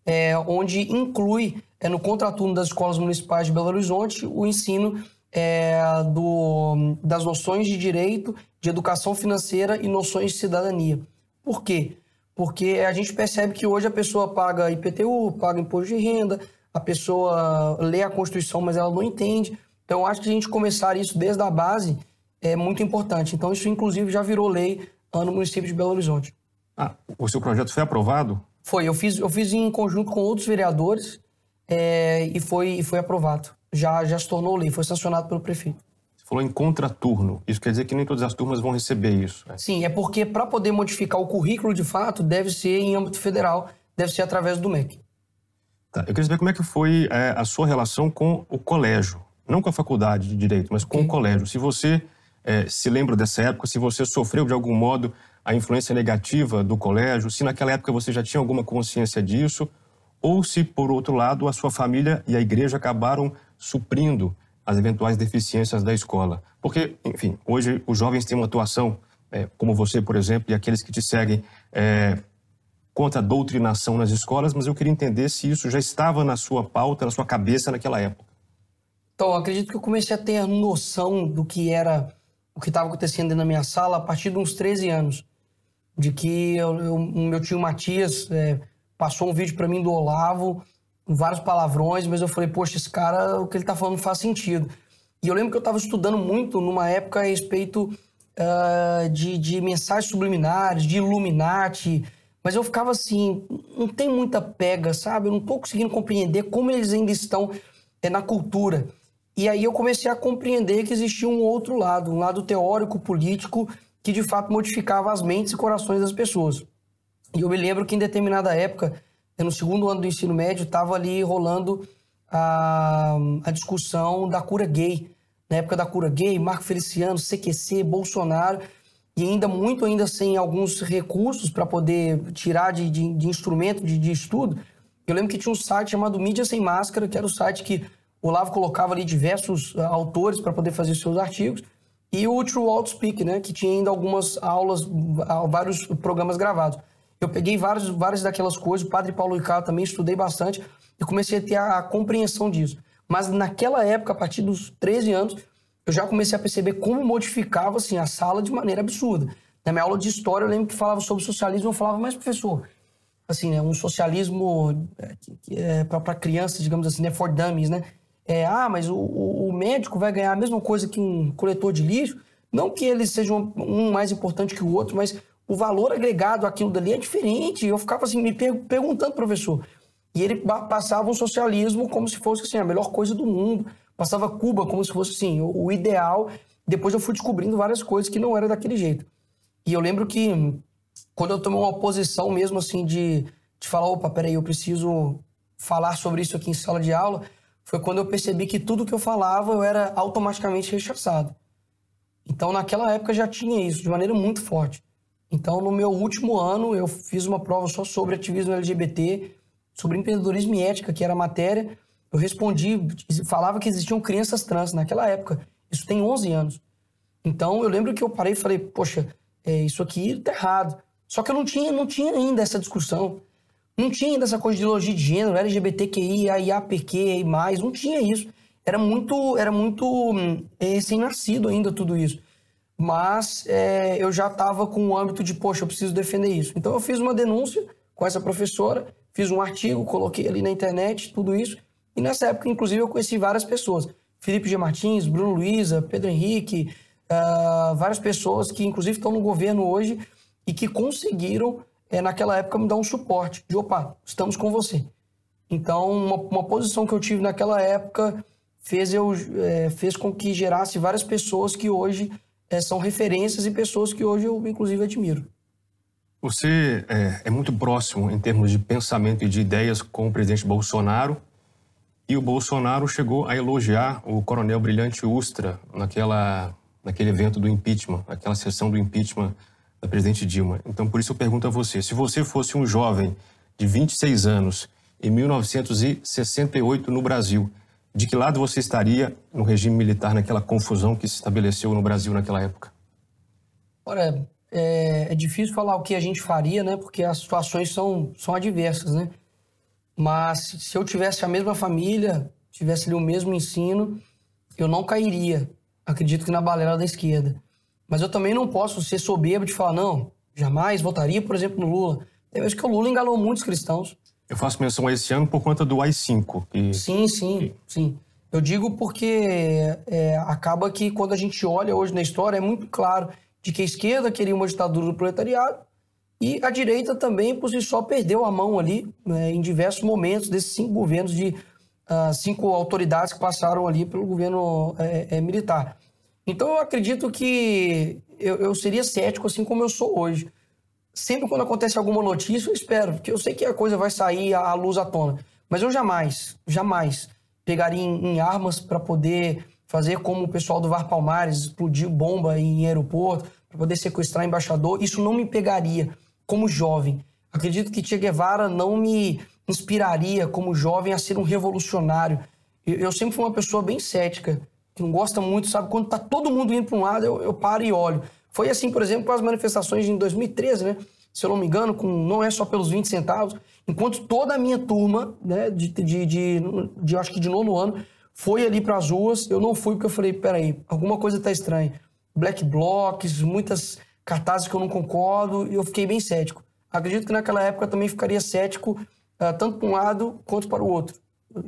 é, onde inclui é, no contraturno das escolas municipais de Belo Horizonte o ensino é, do, das noções de direito, de educação financeira e noções de cidadania. Por quê? Porque a gente percebe que hoje a pessoa paga IPTU, paga imposto de renda, a pessoa lê a Constituição, mas ela não entende. Então, acho que a gente começar isso desde a base é muito importante. Então, isso, inclusive, já virou lei ah, no município de Belo Horizonte. Ah, o seu projeto foi aprovado? Foi, eu fiz, eu fiz em conjunto com outros vereadores é, e, foi, e foi aprovado. Já, já se tornou lei, foi sancionado pelo prefeito. Você falou em contraturno. Isso quer dizer que nem todas as turmas vão receber isso. Né? Sim, é porque para poder modificar o currículo de fato, deve ser em âmbito federal, deve ser através do MEC. Tá, eu queria saber como é que foi é, a sua relação com o colégio. Não com a faculdade de Direito, mas com o colégio. Se você é, se lembra dessa época, se você sofreu de algum modo a influência negativa do colégio, se naquela época você já tinha alguma consciência disso, ou se, por outro lado, a sua família e a igreja acabaram suprindo as eventuais deficiências da escola. Porque, enfim, hoje os jovens têm uma atuação, é, como você, por exemplo, e aqueles que te seguem, é, contra a doutrinação nas escolas, mas eu queria entender se isso já estava na sua pauta, na sua cabeça naquela época. Então, acredito que eu comecei a ter noção do que era o que estava acontecendo na minha sala a partir de uns 13 anos de que eu, eu, meu tio Matias é, passou um vídeo para mim do Olavo, vários palavrões, mas eu falei, poxa, esse cara, o que ele tá falando faz sentido. E eu lembro que eu estava estudando muito numa época a respeito uh, de, de mensagens subliminares, de Illuminati, mas eu ficava assim, não tem muita pega, sabe? Eu não tô conseguindo compreender como eles ainda estão é, na cultura. E aí eu comecei a compreender que existia um outro lado, um lado teórico, político, que de fato modificava as mentes e corações das pessoas. E eu me lembro que em determinada época, no segundo ano do ensino médio, estava ali rolando a, a discussão da cura gay. Na época da cura gay, Marco Feliciano, CQC, Bolsonaro, e ainda muito ainda sem alguns recursos para poder tirar de, de, de instrumento de, de estudo, eu lembro que tinha um site chamado Mídia Sem Máscara, que era o site que o Olavo colocava ali diversos ah, autores para poder fazer seus artigos e o True speak né, que tinha ainda algumas aulas, vários programas gravados. Eu peguei vários, várias daquelas coisas, o Padre Paulo Ricardo também estudei bastante e comecei a ter a, a compreensão disso. Mas naquela época, a partir dos 13 anos, eu já comecei a perceber como modificava assim, a sala de maneira absurda. Na minha aula de história, eu lembro que falava sobre socialismo, eu falava, mas professor, assim, né, um socialismo eh, é, para crianças, digamos assim, né, for dummies, né? é, ah, mas o, o, médico vai ganhar a mesma coisa que um coletor de lixo. Não que eles sejam um mais importante que o outro, mas o valor agregado àquilo dali é diferente. Eu ficava assim, me perguntando, professor. E ele passava o socialismo como se fosse assim, a melhor coisa do mundo. Passava Cuba como se fosse assim, o, ideal. Depois eu fui descobrindo várias coisas que não era daquele jeito. E eu lembro que hum, quando eu tomei uma posição mesmo assim de, de falar, opa, peraí, eu preciso falar sobre isso aqui em sala de aula, foi quando eu percebi que tudo que eu falava eu era automaticamente rechaçado. Então, naquela época já tinha isso de maneira muito forte. Então, no meu último ano, eu fiz uma prova só sobre ativismo LGBT, sobre empreendedorismo e ética, que era a matéria. Eu respondi, falava que existiam crianças trans naquela época. Isso tem 11 anos. Então, eu lembro que eu parei e falei, poxa, é, isso aqui tá errado. Só que eu não tinha, não tinha ainda essa discussão. Não tinha ainda essa coisa de ideologia de gênero, LGBTQIA, IAPQ, mais, não tinha isso. Era muito, era muito hum, é, recém-nascido ainda tudo isso. Mas é, eu já estava com o âmbito de, poxa, eu preciso defender isso. Então eu fiz uma denúncia com essa professora, fiz um artigo, coloquei ali na internet, tudo isso. E nessa época, inclusive, eu conheci várias pessoas. Felipe G. Martins, Bruno Luiza, Pedro Henrique, uh, várias pessoas que, inclusive, estão no governo hoje e que conseguiram é, naquela época me dar um suporte de opa, estamos com você. Então, uma, uma posição que eu tive naquela época fez, eu, é, fez com que gerasse várias pessoas que hoje é, são referências e pessoas que hoje eu, inclusive, admiro. Você é, é muito próximo em termos de pensamento e de ideias com o presidente Bolsonaro. E o Bolsonaro chegou a elogiar o coronel Brilhante Ustra naquela, naquele evento do impeachment, naquela sessão do impeachment da presidente Dilma. Então, por isso eu pergunto a você, se você fosse um jovem de 26 anos em 1968 no Brasil, de que lado você estaria no regime militar naquela confusão que se estabeleceu no Brasil naquela época? Olha, é, é, difícil falar o que a gente faria, né? Porque as situações são, são adversas, né? Mas se eu tivesse a mesma família, tivesse ali o mesmo ensino, eu não cairia. Acredito que na balela da esquerda. Mas eu também não posso ser soberbo de falar, não, jamais votaria, por exemplo, no Lula. Eu acho que o Lula enganou muitos cristãos. Eu faço menção a esse ano por conta do AI-5. Sim, sim, sim. Eu digo porque é, acaba que quando a gente olha hoje na história é muito claro de que a esquerda queria uma ditadura do proletariado e a direita também, por si só, perdeu a mão ali né, em diversos momentos desses cinco governos de uh, cinco autoridades que passaram ali pelo governo é, é, militar. Então eu acredito que eu, eu seria cético assim como eu sou hoje. Sempre quando acontece alguma notícia, eu espero, porque eu sei que a coisa vai sair à luz à tona. Mas eu jamais, jamais pegaria em, em armas para poder fazer como o pessoal do VAR Palmares, explodir bomba em aeroporto, para poder sequestrar embaixador. Isso não me pegaria como jovem. Acredito que Che Guevara não me inspiraria como jovem a ser um revolucionário. Eu, eu sempre fui uma pessoa bem cética que não gosta muito, sabe? Quando tá todo mundo indo para um lado, eu, eu paro e olho. Foi assim, por exemplo, com as manifestações em 2013, né? Se eu não me engano, com não é só pelos 20 centavos, enquanto toda a minha turma, né, de, de, de, de acho que de nono ano, foi ali para as ruas, eu não fui porque eu falei, peraí, alguma coisa tá estranha. Black blocs, muitas cartazes que eu não concordo, e eu fiquei bem cético. Acredito que naquela época eu também ficaria cético, uh, tanto para um lado quanto para o outro.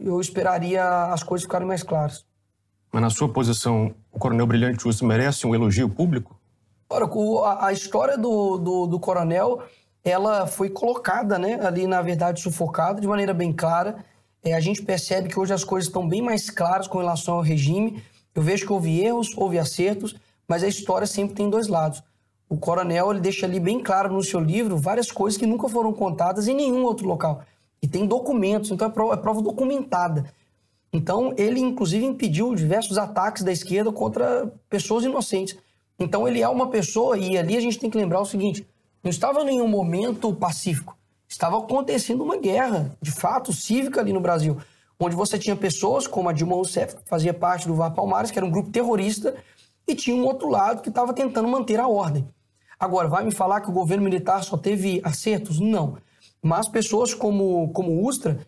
Eu esperaria as coisas ficarem mais claras. Mas na sua posição, o Coronel Brilhante Uso merece um elogio público? Ora, a história do, do, do coronel, ela foi colocada, né, ali na verdade sufocada de maneira bem clara. É, a gente percebe que hoje as coisas estão bem mais claras com relação ao regime. Eu vejo que houve erros, houve acertos, mas a história sempre tem dois lados. O coronel ele deixa ali bem claro no seu livro várias coisas que nunca foram contadas em nenhum outro local. E tem documentos, então é prova, é prova documentada. Então, ele inclusive impediu diversos ataques da esquerda contra pessoas inocentes. Então, ele é uma pessoa, e ali a gente tem que lembrar o seguinte: não estava em nenhum momento pacífico. Estava acontecendo uma guerra, de fato, cívica ali no Brasil, onde você tinha pessoas como a Dilma Rousseff, que fazia parte do VAR Palmares, que era um grupo terrorista, e tinha um outro lado que estava tentando manter a ordem. Agora, vai me falar que o governo militar só teve acertos? Não. Mas pessoas como, como Ustra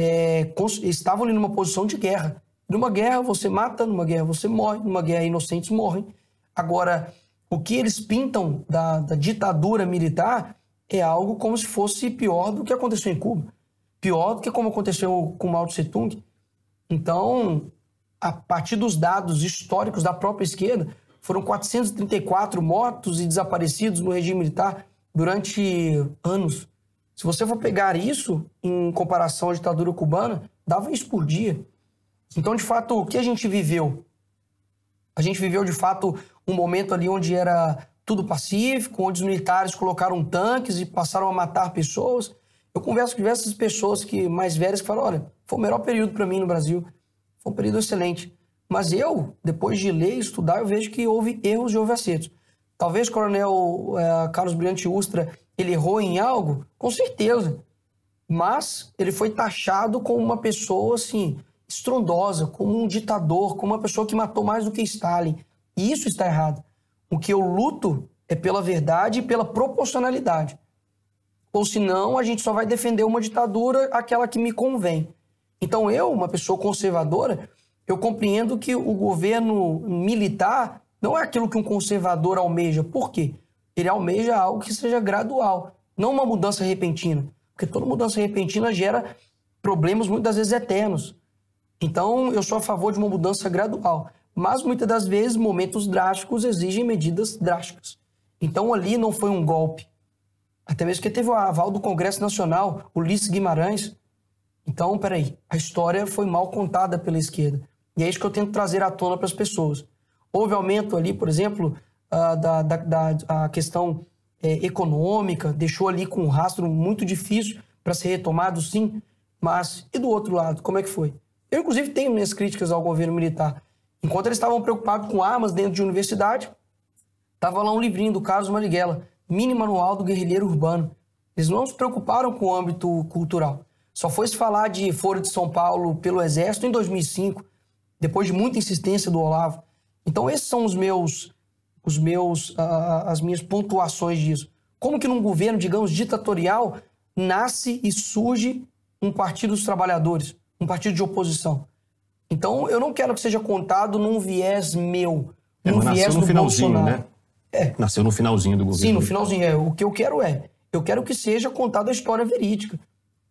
é, estavam ali numa posição de guerra. Numa guerra você mata, numa guerra você morre, numa guerra inocentes morrem. Agora, o que eles pintam da, da ditadura militar é algo como se fosse pior do que aconteceu em Cuba, pior do que como aconteceu com Mao Tse Tung. Então, a partir dos dados históricos da própria esquerda, foram 434 mortos e desaparecidos no regime militar durante anos. Se você for pegar isso em comparação à ditadura cubana, dava isso por dia. Então, de fato, o que a gente viveu? A gente viveu, de fato, um momento ali onde era tudo pacífico, onde os militares colocaram tanques e passaram a matar pessoas. Eu converso com diversas pessoas que mais velhas que falam: olha, foi o melhor período para mim no Brasil. Foi um período excelente. Mas eu, depois de ler e estudar, eu vejo que houve erros e houve acertos. Talvez Coronel eh, Carlos Brilhante Ustra ele errou em algo? Com certeza. Mas ele foi taxado como uma pessoa assim estrondosa, como um ditador, como uma pessoa que matou mais do que Stalin. E isso está errado. O que eu luto é pela verdade e pela proporcionalidade. Ou senão a gente só vai defender uma ditadura, aquela que me convém. Então eu, uma pessoa conservadora, eu compreendo que o governo militar não é aquilo que um conservador almeja. Por quê? ele almeja algo que seja gradual, não uma mudança repentina, porque toda mudança repentina gera problemas muitas vezes eternos. Então, eu sou a favor de uma mudança gradual, mas muitas das vezes momentos drásticos exigem medidas drásticas. Então, ali não foi um golpe. Até mesmo que teve o aval do Congresso Nacional, Ulisses Guimarães. Então, peraí, a história foi mal contada pela esquerda. E é isso que eu tento trazer à tona para as pessoas. Houve aumento ali, por exemplo, ah, da, da, da a questão é, econômica, deixou ali com um rastro muito difícil para ser retomado, sim. Mas e do outro lado, como é que foi? Eu, inclusive, tenho minhas críticas ao governo militar. Enquanto eles estavam preocupados com armas dentro de universidade, estava lá um livrinho do Carlos Marighella, Mini Manual do Guerrilheiro Urbano. Eles não se preocuparam com o âmbito cultural. Só foi se falar de Foro de São Paulo pelo Exército em 2005, depois de muita insistência do Olavo. Então, esses são os meus os meus, as minhas pontuações disso. Como que num governo, digamos, ditatorial, nasce e surge um partido dos trabalhadores, um partido de oposição? Então, eu não quero que seja contado num viés meu, é, num é, viés do finalzinho, né? Bolsonaro. Né? É. Nasceu no finalzinho do governo. Sim, no finalzinho. É. O que eu quero é, eu quero que seja contada a história verídica.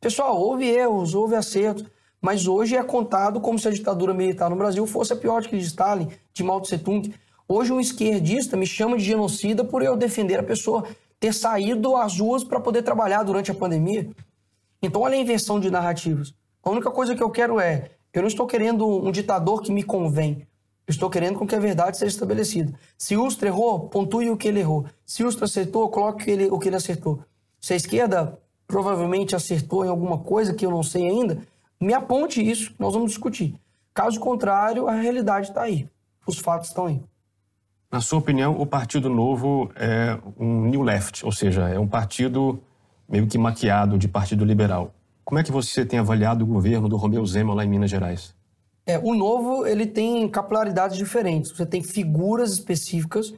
Pessoal, houve erros, houve acertos, mas hoje é contado como se a ditadura militar no Brasil fosse a pior que de Stalin, de Mao Tse Tung. Hoje um esquerdista me chama de genocida por eu defender a pessoa ter saído às ruas para poder trabalhar durante a pandemia. Então olha a inversão de narrativas. A única coisa que eu quero é, eu não estou querendo um ditador que me convém. Eu estou querendo com que a verdade seja estabelecida. Se Ustra errou, pontue o que ele errou. Se Ustra acertou, coloque o que ele, o que ele acertou. Se a esquerda provavelmente acertou em alguma coisa que eu não sei ainda, me aponte isso, nós vamos discutir. Caso contrário, a realidade está aí. Os fatos estão aí. Na sua opinião, o Partido Novo é um New Left, ou seja, é um partido meio que maquiado de Partido Liberal. Como é que você tem avaliado o governo do Romeu Zema lá em Minas Gerais? É, o Novo ele tem capilaridades diferentes. Você tem figuras específicas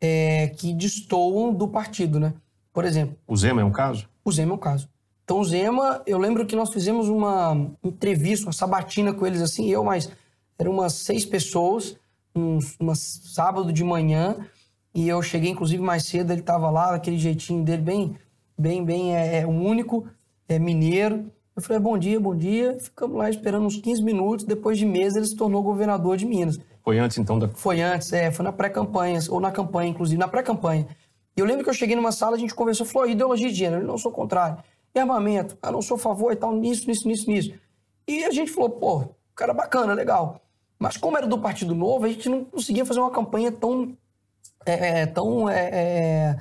é, que destoam do partido, né? Por exemplo. O Zema é um caso? O Zema é um caso. Então, o Zema, eu lembro que nós fizemos uma entrevista, uma sabatina com eles, assim, eu, mas eram umas seis pessoas um, sábados sábado de manhã e eu cheguei inclusive mais cedo, ele estava lá, aquele jeitinho dele bem, bem, bem é, é, único, é mineiro. Eu falei, bom dia, bom dia. Ficamos lá esperando uns 15 minutos. Depois de meses, ele se tornou governador de Minas. Foi antes, então? Da... Foi antes, é. Foi na pré-campanha, ou na campanha, inclusive, na pré-campanha. E eu lembro que eu cheguei numa sala, a gente conversou, falou, ah, ideologia de gênero, eu não sou contrário. E armamento, ah, não sou a favor e tal, nisso, nisso, nisso, nisso. E a gente falou, pô, cara bacana, legal. Mas como era do Partido Novo, a gente não conseguia fazer uma campanha tão, é, é tão é, é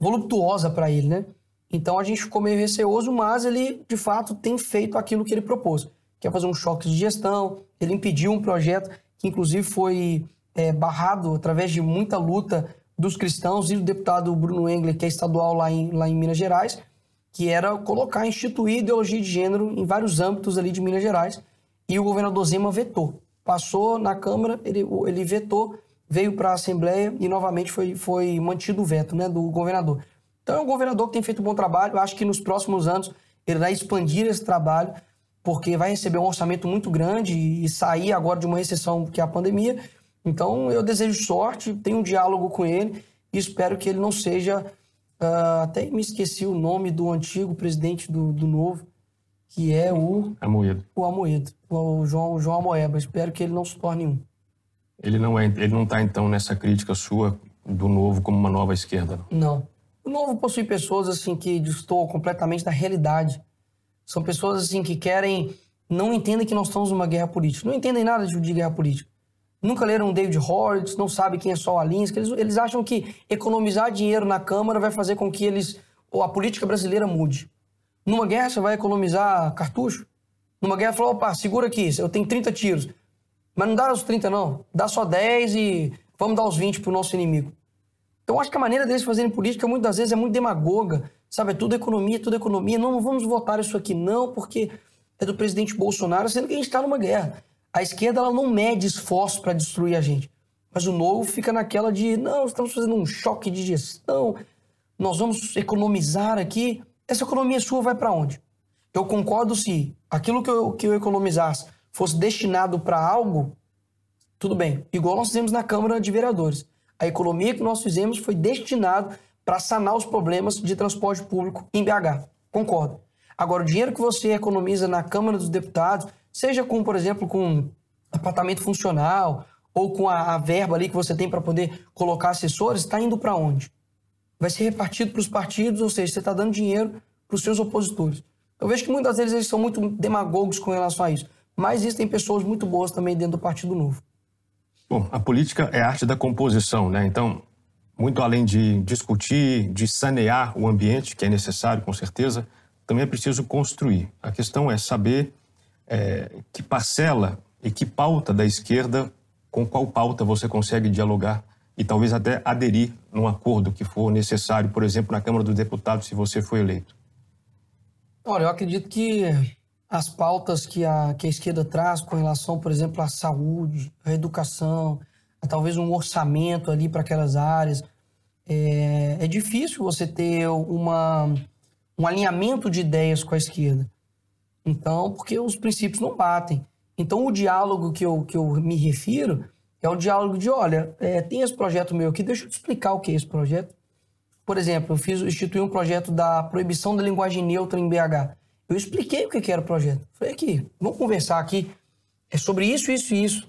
voluptuosa para ele, né? Então a gente ficou meio receoso, mas ele de fato tem feito aquilo que ele propôs, que é fazer um choque de gestão. Ele impediu um projeto que inclusive foi é, barrado através de muita luta dos cristãos e do deputado Bruno Engler, que é estadual lá em, lá em Minas Gerais, que era colocar, instituir ideologia de gênero em vários âmbitos ali de Minas Gerais, e o governador Zema vetou passou na Câmara, ele, ele vetou, veio para a Assembleia e novamente foi, foi mantido o veto né, do governador. Então é um governador que tem feito um bom trabalho, acho que nos próximos anos ele vai expandir esse trabalho, porque vai receber um orçamento muito grande e sair agora de uma recessão que é a pandemia. Então eu desejo sorte, tenho um diálogo com ele e espero que ele não seja. Uh, até me esqueci o nome do antigo presidente do, do novo, que é o. Amoedo. O Amoedo. O João, o João Amoeba. Espero que ele não se torne um. Ele não é, ele não está então nessa crítica sua do novo como uma nova esquerda. Não. não. O novo possui pessoas assim que distoam completamente da realidade. São pessoas assim que querem não entendem que nós estamos numa guerra política, não entendem nada de guerra política. Nunca leram David Horowitz, não sabem quem é Saul Alinsky. Eles, eles acham que economizar dinheiro na Câmara vai fazer com que eles ou a política brasileira mude. Numa guerra você vai economizar cartucho. Numa guerra falou, opa, segura aqui, eu tenho 30 tiros. Mas não dá os 30 não, dá só 10 e vamos dar os 20 pro nosso inimigo. Então acho que a maneira deles fazerem política muitas vezes é muito demagoga, sabe? É tudo economia, tudo economia. Não, não vamos votar isso aqui não, porque é do presidente Bolsonaro, sendo que a gente está numa guerra. A esquerda ela não mede esforço para destruir a gente. Mas o novo fica naquela de, não, estamos fazendo um choque de gestão, nós vamos economizar aqui essa economia sua vai para onde? Eu concordo se aquilo que eu, que eu economizasse fosse destinado para algo, tudo bem. Igual nós fizemos na Câmara de Vereadores. A economia que nós fizemos foi destinada para sanar os problemas de transporte público em BH. Concordo. Agora, o dinheiro que você economiza na Câmara dos Deputados, seja com, por exemplo, com apartamento funcional ou com a, a verba ali que você tem para poder colocar assessores, está indo para onde? vai ser repartido para os partidos, ou seja, você está dando dinheiro para os seus opositores. Eu vejo que muitas vezes eles são muito demagogos com relação a isso, mas existem pessoas muito boas também dentro do Partido Novo. Bom, a política é a arte da composição, né? Então, muito além de discutir, de sanear o ambiente, que é necessário com certeza, também é preciso construir. A questão é saber é, que parcela e que pauta da esquerda, com qual pauta você consegue dialogar e talvez até aderir num acordo que for necessário, por exemplo, na Câmara dos Deputados, se você for eleito? Olha, eu acredito que as pautas que a, que a esquerda traz com relação, por exemplo, à saúde, à educação, a talvez um orçamento ali para aquelas áreas, é, é, difícil você ter uma, um alinhamento de ideias com a esquerda. Então, porque os princípios não batem. Então, o diálogo que eu, que eu me refiro é um diálogo de, olha, é, tem esse projeto meu aqui, deixa eu te explicar o que é esse projeto. Por exemplo, eu fiz, instituí um projeto da proibição da linguagem neutra em BH. Eu expliquei o que, era o projeto. Falei aqui, vamos conversar aqui. É sobre isso, isso e isso.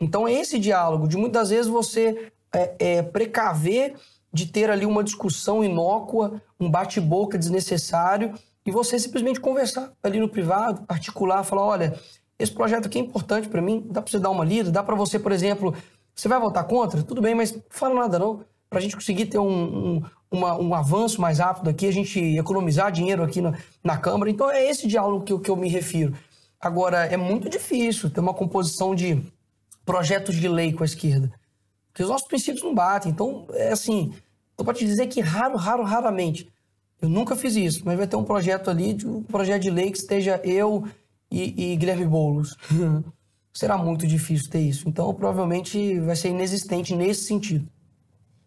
Então, é esse diálogo de muitas vezes você é, é, precaver de ter ali uma discussão inócua, um bate-boca desnecessário, e você simplesmente conversar ali no privado, particular, falar, olha, esse projeto aqui é importante para mim, dá para você dar uma lida, dá para você, por exemplo, você vai votar contra? Tudo bem, mas não fala nada não, para a gente conseguir ter um, um, uma, um, avanço mais rápido aqui, a gente economizar dinheiro aqui na, na Câmara. Então é esse diálogo que, que eu me refiro. Agora, é muito difícil ter uma composição de projetos de lei com a esquerda, porque os nossos princípios não batem. Então, é assim, eu posso te dizer que raro, raro, raramente, eu nunca fiz isso, mas vai ter um projeto ali, um projeto de lei que esteja eu e, e Guilherme Boulos. Será muito difícil ter isso. Então, provavelmente vai ser inexistente nesse sentido.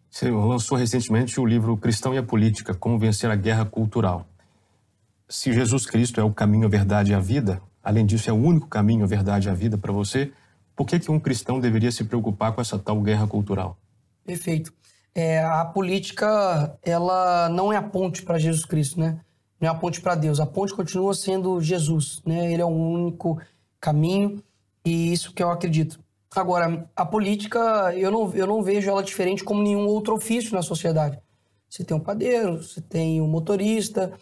Você lançou recentemente o livro Cristão e a Política: Como Vencer a Guerra Cultural. Se Jesus Cristo é o caminho, a verdade e a vida, além disso, é o único caminho, a verdade e a vida para você, por que, que um cristão deveria se preocupar com essa tal guerra cultural? Perfeito. É, a política, ela não é a ponte para Jesus Cristo, né? não é a ponte para Deus. A ponte continua sendo Jesus, né? Ele é o único caminho e isso que eu acredito. Agora, a política, eu não, eu não vejo ela diferente como nenhum outro ofício na sociedade. Você tem um padeiro, você tem um motorista,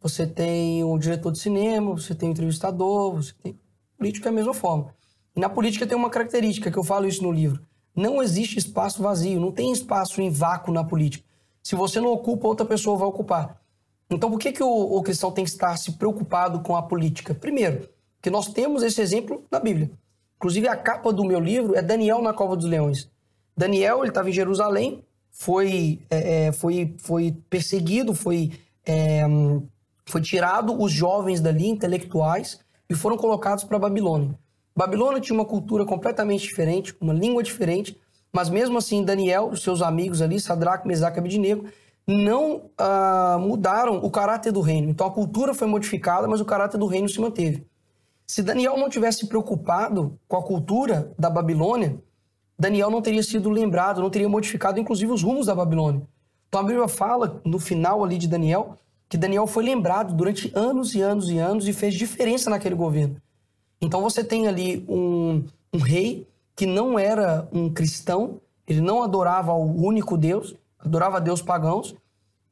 você tem um diretor de cinema, você tem um entrevistador, você tem... Político é a mesma forma. E na política tem uma característica, que eu falo isso no livro. Não existe espaço vazio, não tem espaço em vácuo na política. Se você não ocupa, outra pessoa vai ocupar. Então, por que, que o, o cristão tem que estar se preocupado com a política? Primeiro, que nós temos esse exemplo na Bíblia. Inclusive, a capa do meu livro é Daniel na Cova dos Leões. Daniel, ele estava em Jerusalém, foi, é, é, foi, foi perseguido, foi, é, foi tirado os jovens dali, intelectuais, e foram colocados para Babilônia. Babilônia tinha uma cultura completamente diferente, uma língua diferente, mas mesmo assim, Daniel, os seus amigos ali, Sadraque, Mesaque e Abidnego, não ah, mudaram o caráter do reino. Então a cultura foi modificada, mas o caráter do reino se manteve. Se Daniel não tivesse preocupado com a cultura da Babilônia, Daniel não teria sido lembrado, não teria modificado, inclusive, os rumos da Babilônia. Então a Bíblia fala, no final ali de Daniel, que Daniel foi lembrado durante anos e anos e anos e fez diferença naquele governo. Então você tem ali um, um rei que não era um cristão, ele não adorava o único Deus, adorava deus pagãos,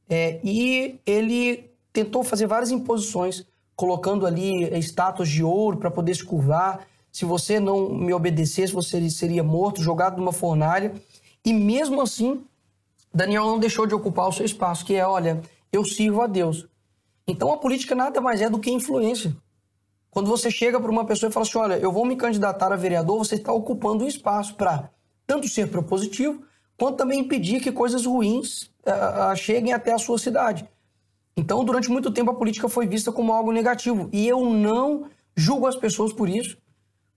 é, e ele tentou fazer várias imposições, colocando ali é, estátuas de ouro para poder se curvar. Se você não me obedecesse, você seria morto, jogado numa fornalha. E mesmo assim, Daniel não deixou de ocupar o seu espaço, que é, olha, eu sirvo a Deus. Então a política nada mais é do que influência. Quando você chega para uma pessoa e fala assim, olha, eu vou me candidatar a vereador, você está ocupando um espaço para tanto ser propositivo quanto também impedir que coisas ruins uh, cheguem até a sua cidade. Então, durante muito tempo, a política foi vista como algo negativo. E eu não julgo as pessoas por isso,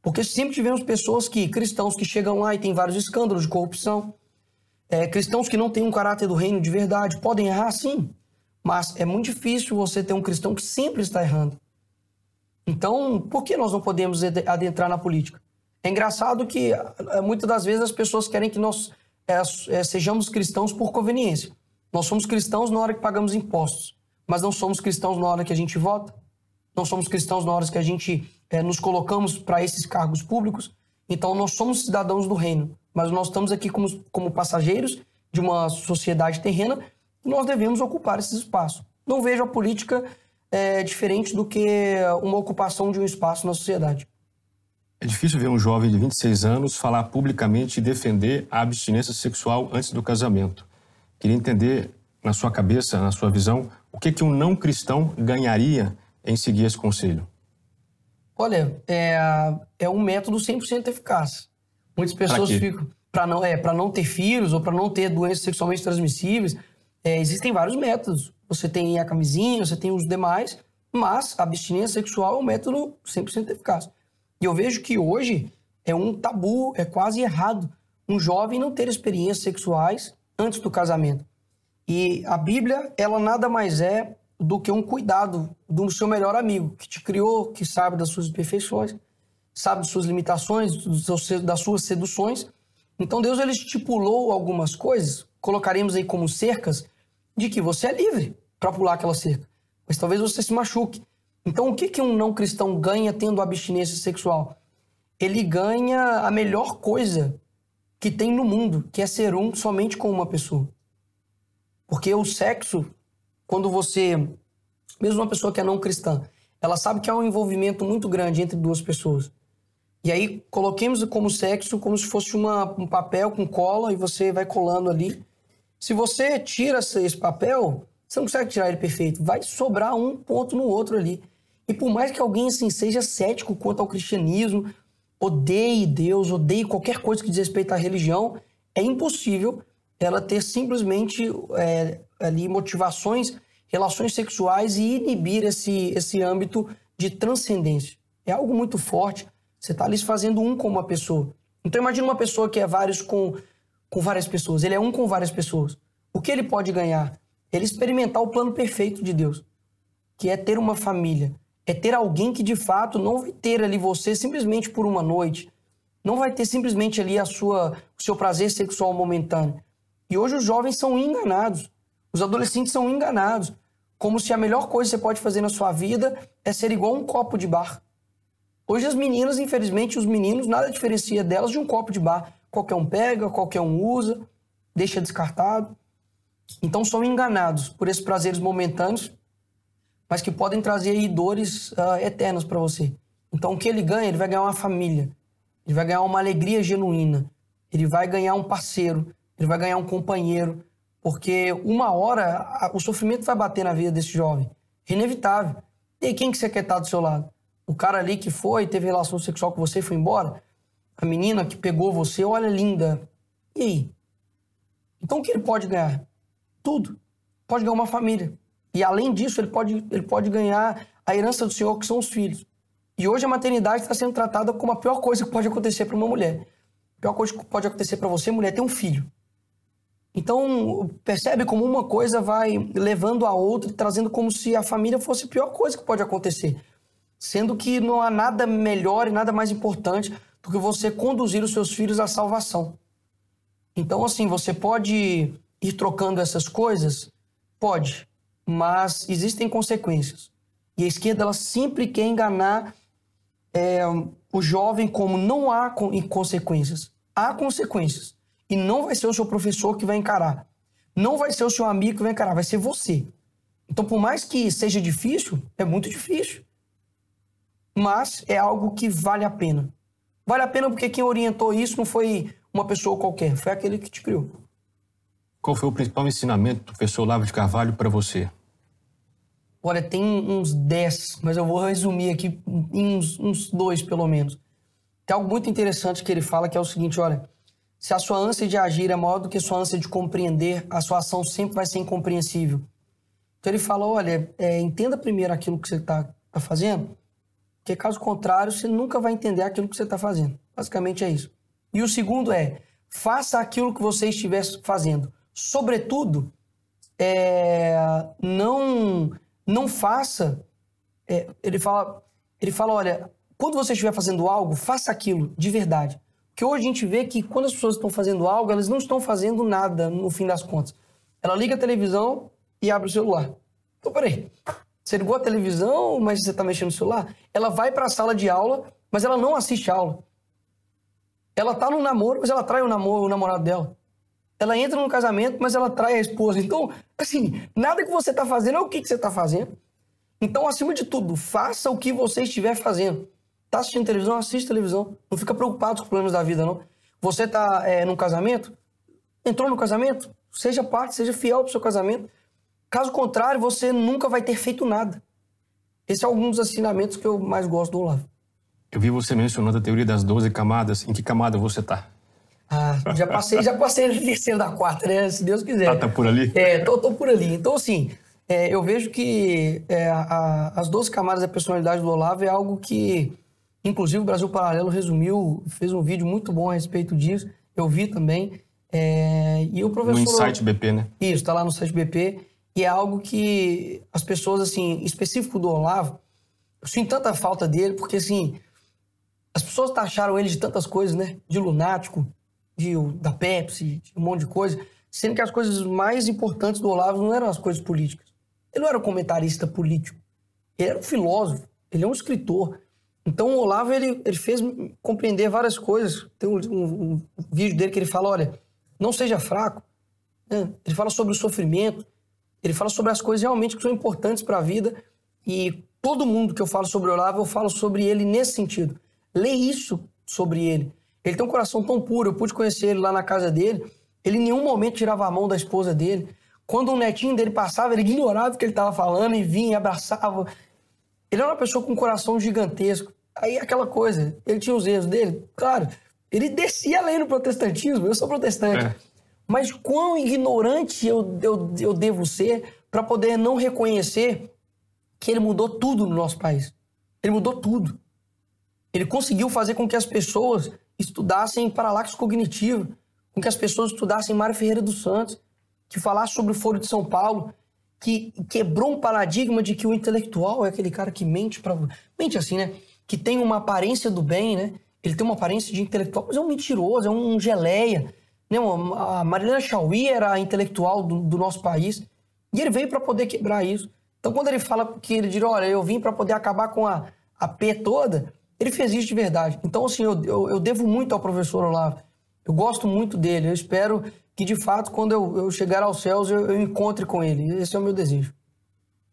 porque sempre tivemos pessoas que, cristãos que chegam lá e tem vários escândalos de corrupção, é, cristãos que não têm um caráter do reino de verdade, podem errar sim, mas é muito difícil você ter um cristão que sempre está errando. Então, por que nós não podemos adentrar na política? É engraçado que muitas das vezes as pessoas querem que nós é, é, sejamos cristãos por conveniência. Nós somos cristãos na hora que pagamos impostos, mas não somos cristãos na hora que a gente vota, não somos cristãos na hora que a gente é, nos colocamos para esses cargos públicos. Então, nós somos cidadãos do reino, mas nós estamos aqui como, como passageiros de uma sociedade terrena e nós devemos ocupar esse espaço. Não vejo a política é, diferente do que uma ocupação de um espaço na sociedade. É difícil ver um jovem de 26 anos falar publicamente e defender a abstinência sexual antes do casamento. Queria entender, na sua cabeça, na sua visão, o que, que um não cristão ganharia em seguir esse conselho? Olha, é, é um método 100% eficaz. Muitas pessoas pra ficam. Para não, é, não ter filhos ou para não ter doenças sexualmente transmissíveis, é, existem vários métodos. Você tem a camisinha, você tem os demais, mas a abstinência sexual é um método 100% eficaz. E eu vejo que hoje é um tabu, é quase errado um jovem não ter experiências sexuais antes do casamento. E a Bíblia, ela nada mais é do que um cuidado do seu melhor amigo, que te criou, que sabe das suas imperfeições, sabe das suas limitações, das suas seduções. Então Deus ele estipulou algumas coisas, colocaremos aí como cercas, de que você é livre para pular aquela cerca. Mas talvez você se machuque, então, o que, que um não cristão ganha tendo abstinência sexual? Ele ganha a melhor coisa que tem no mundo, que é ser um somente com uma pessoa. Porque o sexo, quando você. Mesmo uma pessoa que é não cristã, ela sabe que há um envolvimento muito grande entre duas pessoas. E aí, coloquemos como sexo como se fosse uma, um papel com cola e você vai colando ali. Se você tira esse papel, você não consegue tirar ele perfeito. Vai sobrar um ponto no outro ali. E por mais que alguém assim, seja cético quanto ao cristianismo, odeie Deus, odeie qualquer coisa que diz respeito à religião, é impossível ela ter simplesmente é, ali motivações, relações sexuais e inibir esse, esse âmbito de transcendência. É algo muito forte. Você está ali se fazendo um com uma pessoa. Então imagine uma pessoa que é vários com, com várias pessoas. Ele é um com várias pessoas. O que ele pode ganhar? ele experimentar o plano perfeito de Deus, que é ter uma família, é ter alguém que de fato não vai ter ali você simplesmente por uma noite, não vai ter simplesmente ali a sua, o seu prazer sexual momentâneo. E hoje os jovens são enganados, os adolescentes são enganados, como se a melhor coisa que você pode fazer na sua vida é ser igual um copo de bar. Hoje as meninas, infelizmente, os meninos, nada diferencia delas de um copo de bar. Qualquer um pega, qualquer um usa, deixa descartado. Então são enganados por esses prazeres momentâneos, mas que podem trazer aí dores uh, eternas para você. Então o que ele ganha, ele vai ganhar uma família, ele vai ganhar uma alegria genuína, ele vai ganhar um parceiro, ele vai ganhar um companheiro, porque uma hora o sofrimento vai bater na vida desse jovem, é inevitável. E aí, quem que você quer estar do seu lado? O cara ali que foi, teve relação sexual com você, e foi embora? A menina que pegou você, olha linda. E aí? Então o que ele pode ganhar? tudo. Pode ganhar uma família. E além disso, ele pode, ele pode ganhar a herança do Senhor, que são os filhos. E hoje a maternidade está sendo tratada como a pior coisa que pode acontecer para uma mulher. A pior coisa que pode acontecer para você, mulher, é ter um filho. Então, percebe como uma coisa vai levando a outra, trazendo como se a família fosse a pior coisa que pode acontecer. Sendo que não há nada melhor e nada mais importante do que você conduzir os seus filhos à salvação. Então, assim, você pode ir trocando essas coisas? Pode, mas existem consequências. E a esquerda ela sempre quer enganar é, o jovem como não há consequências. Há consequências. E não vai ser o seu professor que vai encarar. Não vai ser o seu amigo que vai encarar, vai ser você. Então, por mais que seja difícil, é muito difícil. Mas é algo que vale a pena. Vale a pena porque quem orientou isso não foi uma pessoa qualquer, foi aquele que te criou. Qual foi o principal ensinamento do professor Lavo de Carvalho para você? Olha, tem uns 10, mas eu vou resumir aqui em uns, uns dois, pelo menos. Tem algo muito interessante que ele fala, que é o seguinte, olha, se a sua ânsia de agir é maior do que a sua ânsia de compreender, a sua ação sempre vai ser incompreensível. Então ele fala, olha, é, entenda primeiro aquilo que você está tá fazendo, porque caso contrário, você nunca vai entender aquilo que você está fazendo. Basicamente é isso. E o segundo é, faça aquilo que você estiver fazendo. Sobretudo, é, não não faça. É, ele fala, ele fala, olha, quando você estiver fazendo algo, faça aquilo de verdade. Porque hoje a gente vê que quando as pessoas estão fazendo algo, elas não estão fazendo nada no fim das contas. Ela liga a televisão e abre o celular. Então, peraí, você ligou a televisão, mas você está mexendo no celular? Ela vai para a sala de aula, mas ela não assiste a aula. Ela está no namoro, mas ela trai o, namoro, o namorado dela ela entra no casamento, mas ela trai a esposa. Então, assim, nada que você está fazendo é o que, que você está fazendo. Então, acima de tudo, faça o que você estiver fazendo. Tá assistindo televisão? Assista televisão. Não fica preocupado com os problemas da vida, não. Você está é, num casamento? Entrou no casamento? Seja parte, seja fiel o seu casamento. Caso contrário, você nunca vai ter feito nada. Esse é alguns dos ensinamentos que eu mais gosto do Olavo. Eu vi você mencionando a teoria das 12 camadas. Em que camada você está? Ah, já passei, já passei da terceira da quarta, né? Se Deus quiser. Tá, tá por ali? É, tô, tô por ali. Então, assim, é, eu vejo que é, a, as 12 camadas da personalidade do Olavo é algo que, inclusive, o Brasil Paralelo resumiu, fez um vídeo muito bom a respeito disso. Eu vi também. É, e o professor. No site BP, né? Isso, tá lá no site BP. E é algo que as pessoas, assim, específico do Olavo, eu sinto tanta falta dele, porque, assim, as pessoas taxaram ele de tantas coisas, né? De lunático, de, da Pepsi, de um monte de coisa, sendo que as coisas mais importantes do Olavo não eram as coisas políticas. Ele não era um comentarista político, ele era um filósofo, ele é um escritor. Então o Olavo ele, ele fez compreender várias coisas. Tem um, um, um vídeo dele que ele fala: olha, não seja fraco. Né? Ele fala sobre o sofrimento, ele fala sobre as coisas realmente que são importantes para a vida. E todo mundo que eu falo sobre o Olavo, eu falo sobre ele nesse sentido. Lê isso sobre ele. Ele tem um coração tão puro, eu pude conhecer ele lá na casa dele. Ele em nenhum momento tirava a mão da esposa dele. Quando um netinho dele passava, ele ignorava o que ele estava falando e vinha e abraçava. Ele era uma pessoa com um coração gigantesco. Aí aquela coisa, ele tinha os erros dele, claro. Ele descia além no protestantismo, eu sou protestante. É. Mas quão ignorante eu, eu, eu devo ser para poder não reconhecer que ele mudou tudo no nosso país. Ele mudou tudo. Ele conseguiu fazer com que as pessoas estudassem paralaxe cognitiva, com que as pessoas estudassem Mário Ferreira dos Santos, que falasse sobre o Foro de São Paulo, que quebrou um paradigma de que o intelectual é aquele cara que mente para mente assim, né? Que tem uma aparência do bem, né? Ele tem uma aparência de intelectual, mas é um mentiroso, é um geleia. Né? A Marilena Chauí era a intelectual do, do nosso país e ele veio para poder quebrar isso. Então, quando ele fala que ele diria, olha, eu vim para poder acabar com a, a P toda, ele fez isso de verdade. Então, assim, eu, eu, eu devo muito ao professor Olavo. Eu gosto muito dele. Eu espero que, de fato, quando eu, eu chegar aos céus, eu, eu encontre com ele. Esse é o meu desejo.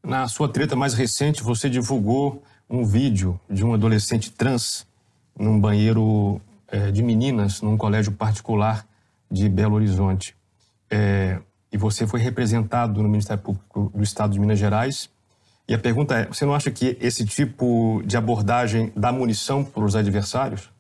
Na sua treta mais recente, você divulgou um vídeo de um adolescente trans num banheiro é, de meninas num colégio particular de Belo Horizonte. É, e você foi representado no Ministério Público do Estado de Minas Gerais e a pergunta é: você não acha que esse tipo de abordagem dá munição para os adversários?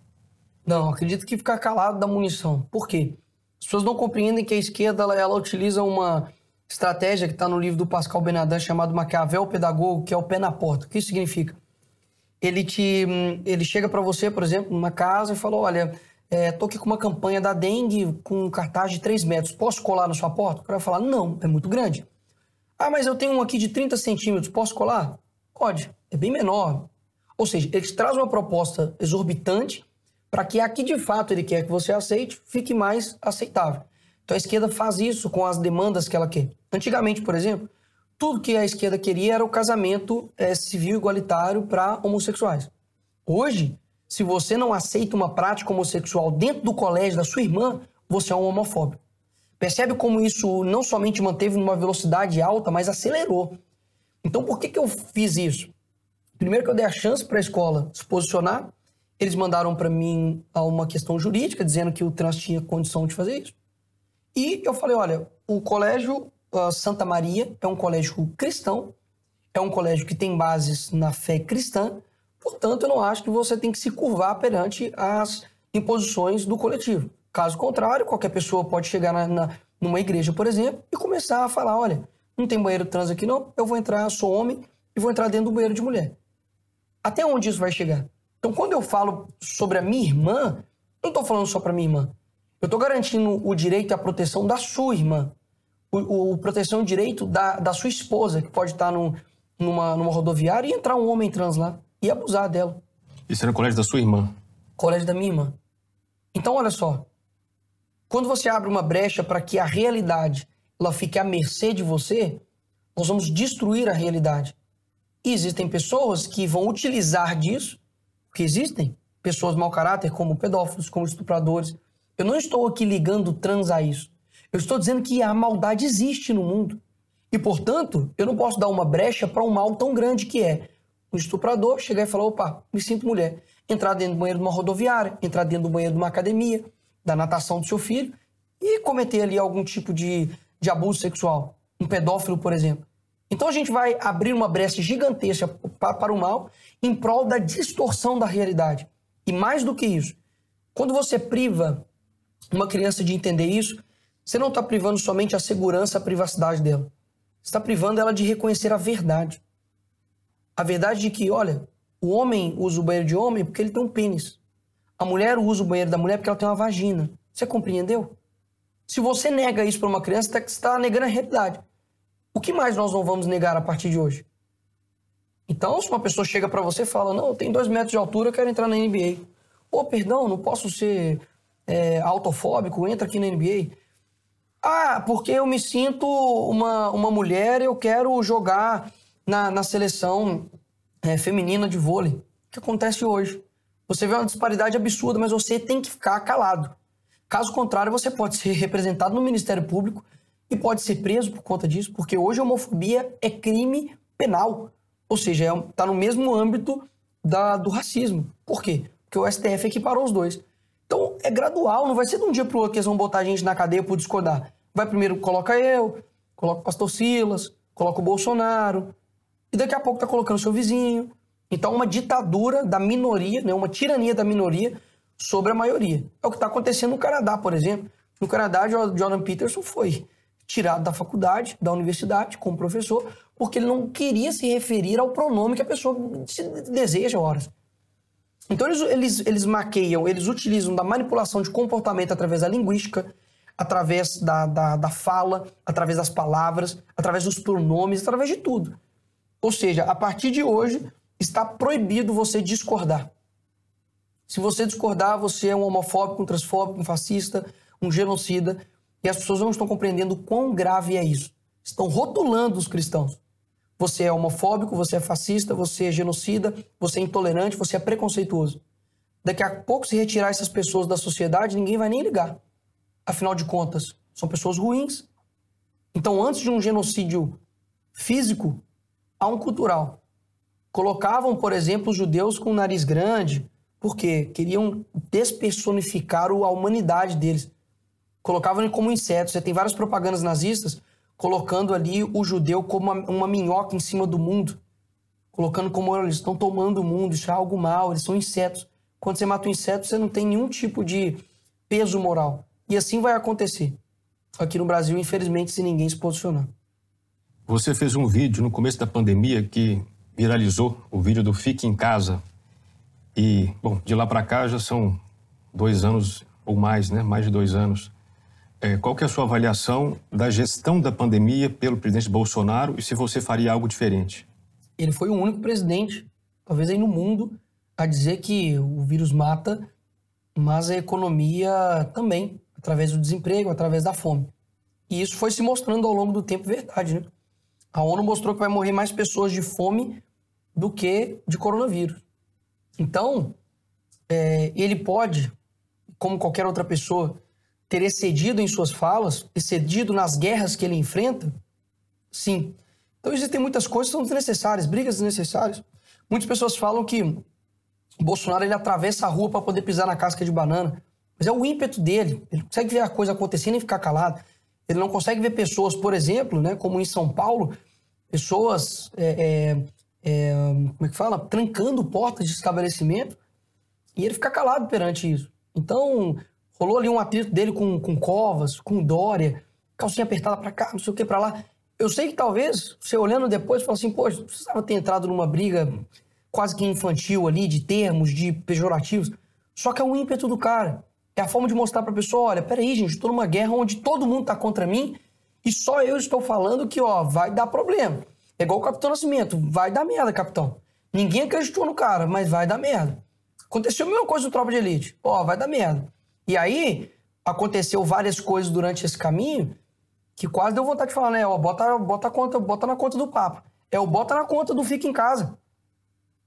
Não, acredito que ficar calado dá munição. Por quê? As pessoas não compreendem que a esquerda ela, ela utiliza uma estratégia que está no livro do Pascal Bernardin chamado Maquiavel Pedagogo, que é o pé na porta. O que isso significa? Ele te, hum, ele chega para você, por exemplo, numa casa e fala: olha, é, tô aqui com uma campanha da dengue com um cartaz de 3 metros, posso colar na sua porta? O cara vai falar: não, é muito grande. Ah, mas eu tenho um aqui de 30 centímetros, posso colar? Pode, é bem menor. Ou seja, ele traz uma proposta exorbitante para que aqui de fato ele quer que você aceite, fique mais aceitável. Então a esquerda faz isso com as demandas que ela quer. Antigamente, por exemplo, tudo que a esquerda queria era o casamento é, civil igualitário para homossexuais. Hoje, se você não aceita uma prática homossexual dentro do colégio da sua irmã, você é um homofóbico. Percebe como isso não somente manteve numa velocidade alta, mas acelerou. Então, por que, que eu fiz isso? Primeiro que eu dei a chance para a escola se posicionar, eles mandaram para mim uma questão jurídica dizendo que o trans tinha condição de fazer isso. E eu falei, olha, o colégio Santa Maria é um colégio cristão, é um colégio que tem bases na fé cristã, portanto, eu não acho que você tem que se curvar perante as imposições do coletivo. Caso contrário, qualquer pessoa pode chegar na, na, numa igreja, por exemplo, e começar a falar: olha, não tem banheiro trans aqui não, eu vou entrar, sou homem e vou entrar dentro do banheiro de mulher. Até onde isso vai chegar? Então, quando eu falo sobre a minha irmã, não estou falando só para minha irmã. Eu estou garantindo o direito à proteção da sua irmã. O, o proteção e direito da, da sua esposa, que pode estar num, numa, numa rodoviária e entrar um homem trans lá e abusar dela. Isso era é no colégio da sua irmã? Colégio da minha irmã. Então, olha só, quando você abre uma brecha para que a realidade ela fique à mercê de você, nós vamos destruir a realidade. E existem pessoas que vão utilizar disso, porque existem pessoas de mau caráter, como pedófilos, como estupradores. Eu não estou aqui ligando trans a isso. Eu estou dizendo que a maldade existe no mundo. E, portanto, eu não posso dar uma brecha para um mal tão grande que é um estuprador chegar e falar: opa, me sinto mulher. Entrar dentro do banheiro de uma rodoviária, entrar dentro do banheiro de uma academia, da natação do seu filho e cometer ali algum tipo de, de abuso sexual. Um pedófilo, por exemplo. Então a gente vai abrir uma brecha gigantesca para o mal em prol da distorção da realidade. E mais do que isso, quando você priva uma criança de entender isso, você não está privando somente a segurança, a privacidade dela. Você está privando ela de reconhecer a verdade. A verdade de que, olha, o homem usa o banheiro de homem porque ele tem um pênis. A mulher usa o banheiro da mulher porque ela tem uma vagina. Você compreendeu? Se você nega isso para uma criança, tá, você está negando a realidade. O que mais nós não vamos negar a partir de hoje? Então, se uma pessoa chega para você e fala: Não, eu tenho dois metros de altura, eu quero entrar na NBA. Ô, oh, perdão, não posso ser é, autofóbico, entra aqui na NBA. Ah, porque eu me sinto uma, uma mulher eu quero jogar na, na seleção é, feminina de vôlei. O que acontece hoje? Você vê uma disparidade absurda, mas você tem que ficar calado. Caso contrário, você pode ser representado no Ministério Público e pode ser preso por conta disso, porque hoje a homofobia é crime penal. Ou seja, está é, tá no mesmo âmbito da, do racismo. Por quê? Porque o STF equiparou os dois. Então é gradual, não vai ser de um dia para o outro que eles vão botar a gente na cadeia por discordar. Vai primeiro, coloca eu, coloca o pastor Silas, coloca o Bolsonaro, e daqui a pouco tá colocando o seu vizinho, então, uma ditadura da minoria, né, uma tirania da minoria sobre a maioria. É o que está acontecendo no Canadá, por exemplo. No Canadá, Jordan Peterson foi tirado da faculdade, da universidade, como professor, porque ele não queria se referir ao pronome que a pessoa deseja, horas. Então, eles, eles, eles maqueiam, eles utilizam da manipulação de comportamento através da linguística, através da, da, da fala, através das palavras, através dos pronomes, através de tudo. Ou seja, a partir de hoje, está proibido você discordar. Se você discordar, você é um homofóbico, um transfóbico, um fascista, um genocida. E as pessoas não estão compreendendo quão grave é isso. Estão rotulando os cristãos. Você é homofóbico, você é fascista, você é genocida, você é intolerante, você é preconceituoso. Daqui a pouco, se retirar essas pessoas da sociedade, ninguém vai nem ligar. Afinal de contas, são pessoas ruins. Então, antes de um genocídio físico, há um cultural. Colocavam, por exemplo, os judeus com o nariz grande, porque queriam despersonificar a humanidade deles. Colocavam ele como insetos. Você tem várias propagandas nazistas colocando ali o judeu como uma, uma minhoca em cima do mundo. Colocando como eles estão tomando o mundo, isso é algo mal, eles são insetos. Quando você mata um inseto, você não tem nenhum tipo de peso moral. E assim vai acontecer. Aqui no Brasil, infelizmente, se ninguém se posicionar. Você fez um vídeo no começo da pandemia que viralizou o vídeo do Fique em Casa. E, bom, de lá para cá já são dois anos ou mais, né? Mais de dois anos. É, qual que é a sua avaliação da gestão da pandemia pelo presidente Bolsonaro e se você faria algo diferente? Ele foi o único presidente, talvez aí no mundo, a dizer que o vírus mata, mas a economia também, através do desemprego, através da fome. E isso foi se mostrando ao longo do tempo verdade, né? A ONU mostrou que vai morrer mais pessoas de fome do que de coronavírus. Então, é, ele pode, como qualquer outra pessoa, ter excedido em suas falas, excedido nas guerras que ele enfrenta? Sim. Então existem muitas coisas que são desnecessárias, brigas desnecessárias. Muitas pessoas falam que Bolsonaro ele atravessa a rua para poder pisar na casca de banana, mas é o ímpeto dele. Ele não consegue ver a coisa acontecendo e ficar calado. Ele não consegue ver pessoas, por exemplo, né, como em São Paulo, pessoas, é, é, é, como é que fala, trancando portas de estabelecimento e ele fica calado perante isso. Então, rolou ali um atrito dele com, com Covas, com Dória, calcinha apertada para cá, não sei o que para lá. Eu sei que talvez, você olhando depois, fala assim, poxa, precisava ter entrado numa briga quase que infantil ali, de termos, de pejorativos. Só que é o ímpeto do cara. É a forma de mostrar pra pessoa, olha, peraí, gente, tô numa guerra onde todo mundo tá contra mim e só eu estou falando que, ó, vai dar problema. É igual o Capitão Nascimento. Vai dar merda, capitão. Ninguém acreditou no cara, mas vai dar merda. Aconteceu a mesma coisa do Tropa de Elite. Ó, vai dar merda. E aí, aconteceu várias coisas durante esse caminho que quase deu vontade de falar, né? Ó, bota, bota, conta, bota na conta do papo. É o bota na conta do fica em casa.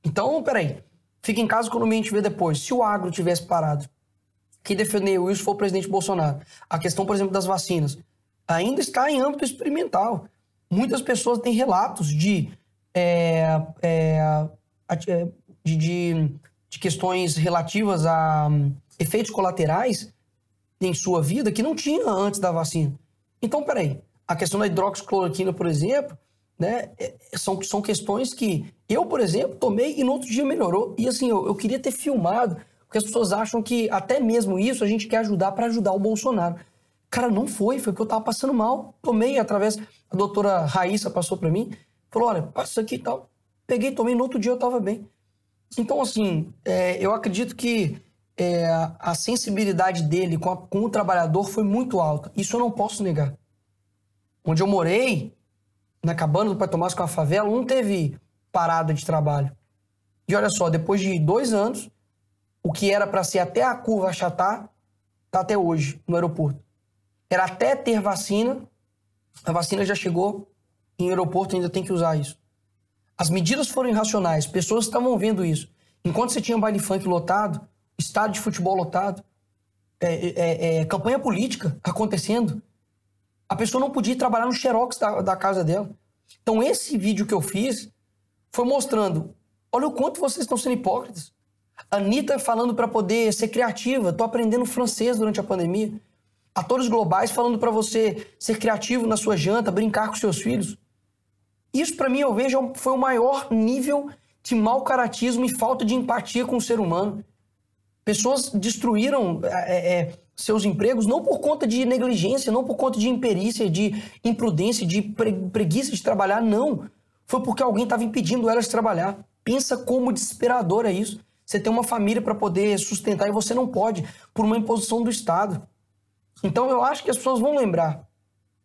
Então, peraí. Fica em casa quando a gente vê depois. Se o agro tivesse parado, quem defendeu isso foi o presidente Bolsonaro. A questão, por exemplo, das vacinas ainda está em âmbito experimental. Muitas pessoas têm relatos de, é, é, é de, de, de questões relativas a hum, efeitos colaterais em sua vida que não tinha antes da vacina. Então, peraí, a questão da hidroxicloroquina, por exemplo, né, é, é, são, são questões que eu, por exemplo, tomei e no outro dia melhorou. E assim, eu, eu queria ter filmado, porque as pessoas acham que até mesmo isso a gente quer ajudar para ajudar o Bolsonaro. Cara, não foi, foi que eu tava passando mal. Tomei através, a doutora Raíssa passou para mim, falou: olha, passa aqui e tal. Peguei, tomei, no outro dia eu tava bem. Então, assim, é, eu acredito que é, a sensibilidade dele com, a, com o trabalhador foi muito alta. Isso eu não posso negar. Onde eu morei, na cabana do Pai Tomás com é a favela, não teve parada de trabalho. E olha só, depois de dois anos, o que era para ser até a curva achatar, tá até hoje no aeroporto era até ter vacina, a vacina já chegou em aeroporto ainda tem que usar isso. As medidas foram irracionais, pessoas estavam vendo isso. Enquanto você tinha baile funk lotado, estádio de futebol lotado, é, é, é, é campanha política acontecendo, a pessoa não podia ir trabalhar no xerox da, da casa dela. Então esse vídeo que eu fiz foi mostrando, olha o quanto vocês estão sendo hipócritas. Anitta falando para poder ser criativa, estou aprendendo francês durante a pandemia atores globais falando para você ser criativo na sua janta, brincar com seus filhos. Isso, para mim, eu vejo, é foi o maior nível de mau caratismo e falta de empatia com o ser humano. Pessoas destruíram é, é, seus empregos não por conta de negligência, não por conta de imperícia, de imprudência, de preguiça de trabalhar, não. Foi porque alguém estava impedindo elas de trabalhar. Pensa como desesperador é isso. Você tem uma família para poder sustentar e você não pode, por uma imposição do Estado. Então eu acho que as pessoas vão lembrar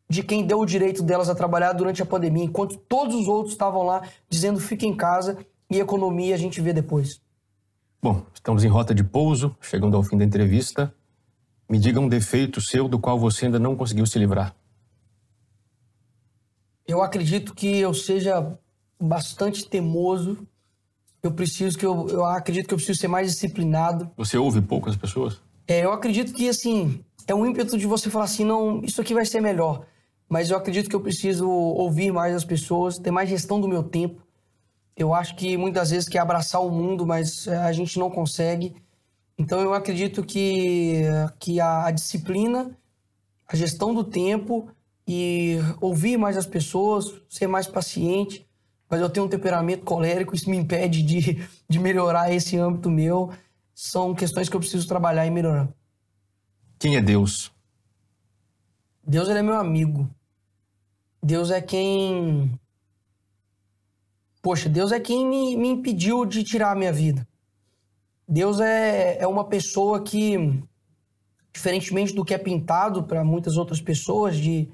de quem deu o direito delas a trabalhar durante a pandemia, enquanto todos os outros estavam lá dizendo fique em casa e economia a gente vê depois. Bom, estamos em rota de pouso, chegando ao fim da entrevista. Me diga um defeito seu do qual você ainda não conseguiu se livrar. Eu acredito que eu seja bastante temoso. Eu preciso que eu, eu acredito que eu preciso ser mais disciplinado. Você ouve poucas pessoas? É, eu acredito que assim, é um ímpeto de você falar assim, não, isso aqui vai ser melhor. Mas eu acredito que eu preciso ouvir mais as pessoas, ter mais gestão do meu tempo. Eu acho que muitas vezes quer é abraçar o mundo, mas eh, a gente não consegue. Então eu acredito que, que a, a disciplina, a gestão do tempo e ouvir mais as pessoas, ser mais paciente. Mas eu tenho um temperamento colérico, isso me impede de, de melhorar esse âmbito meu. São questões que eu preciso trabalhar e melhorar. Quem é Deus? Deus ele é meu amigo. Deus é quem. Poxa, Deus é quem me, me impediu de tirar a minha vida. Deus é, é uma pessoa que, diferentemente do que é pintado para muitas outras pessoas, de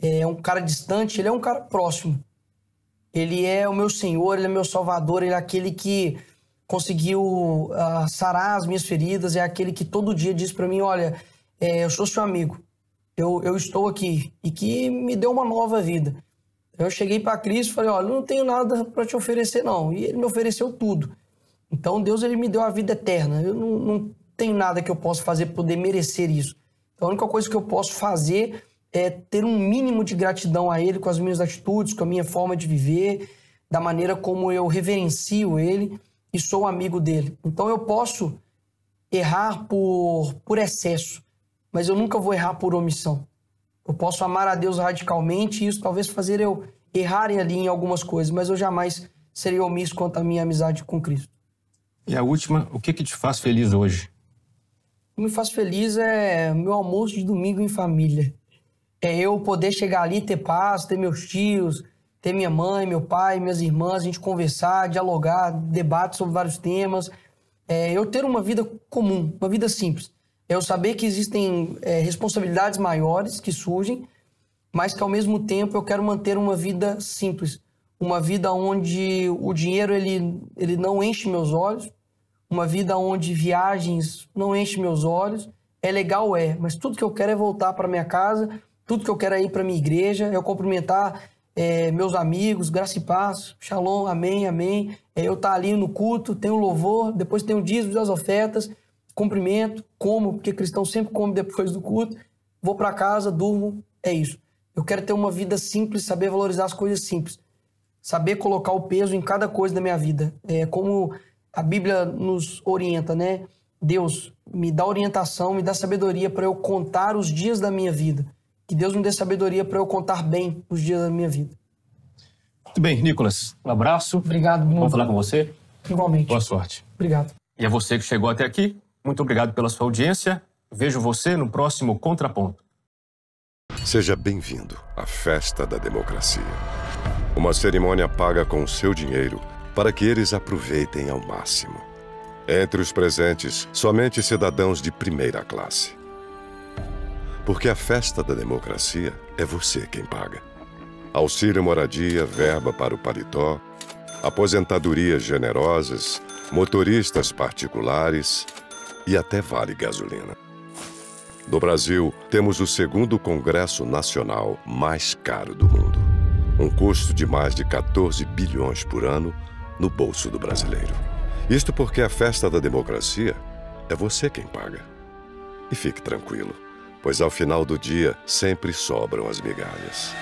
é, é um cara distante, ele é um cara próximo. Ele é o meu Senhor, ele é meu Salvador, ele é aquele que conseguiu uh, sarar as minhas feridas, é aquele que todo dia diz para mim: Olha, é, eu sou seu amigo, eu, eu estou aqui, e que me deu uma nova vida. Eu cheguei para Cristo e falei: Olha, eu não tenho nada para te oferecer, não. E ele me ofereceu tudo. Então Deus ele me deu a vida eterna. Eu não, não tenho nada que eu possa fazer para poder merecer isso. Então, a única coisa que eu posso fazer é ter um mínimo de gratidão a Ele com as minhas atitudes, com a minha forma de viver, da maneira como eu reverencio Ele e sou amigo dele. Então eu posso errar por, por excesso, mas eu nunca vou errar por omissão. Eu posso amar a Deus radicalmente e isso talvez fazer eu errar ali em algumas coisas, mas eu jamais serei omisso quanto à minha amizade com Cristo. E a última, o que que te faz feliz hoje? O que me faz feliz é meu almoço de domingo em família. É eu poder chegar ali, ter paz, ter meus tios, ter minha mãe, meu pai, minhas irmãs, a gente conversar, dialogar, debate sobre vários temas. É, eu ter uma vida comum, uma vida simples. É eu saber que existem é, responsabilidades maiores que surgem, mas que ao mesmo tempo eu quero manter uma vida simples, uma vida onde o dinheiro ele, ele não enche meus olhos, uma vida onde viagens não enche meus olhos. É legal é, mas tudo que eu quero é voltar para minha casa, tudo que eu quero é ir para minha igreja, é eu cumprimentar é, meus amigos, graça e paz, shalom, amém, amém. É, eu tá ali no culto, tenho louvor, depois tenho o dízimo ofertas, cumprimento, como, porque cristão sempre come depois do culto, vou para casa, durmo, é isso. Eu quero ter uma vida simples, saber valorizar as coisas simples, saber colocar o peso em cada coisa da minha vida. É como a Bíblia nos orienta, né? Deus, me dá orientação, me dá sabedoria para eu contar os dias da minha vida, que Deus me dê sabedoria para eu contar bem os dias da minha vida. Muito bem, Nicolas. Um abraço. Obrigado, Bruno. Vamos falar com você? Igualmente. Boa sorte. Obrigado. E a você que chegou até aqui, muito obrigado pela sua audiência. Vejo você no próximo Contraponto. Seja bem-vindo à Festa da Democracia. Uma cerimônia paga com o seu dinheiro para que eles aproveitem ao máximo. Entre os presentes, somente cidadãos de primeira classe. Porque a festa da democracia é você quem paga. Auxílio moradia, verba para o paletó, aposentadorias generosas, motoristas particulares e até vale gasolina. No Brasil, temos o segundo congresso nacional mais caro do mundo. Um custo de mais de 14 bilhões por ano no bolso do brasileiro. Isto porque a festa da democracia é você quem paga. E fique tranquilo pois ao final do dia sempre sobram as migalhas.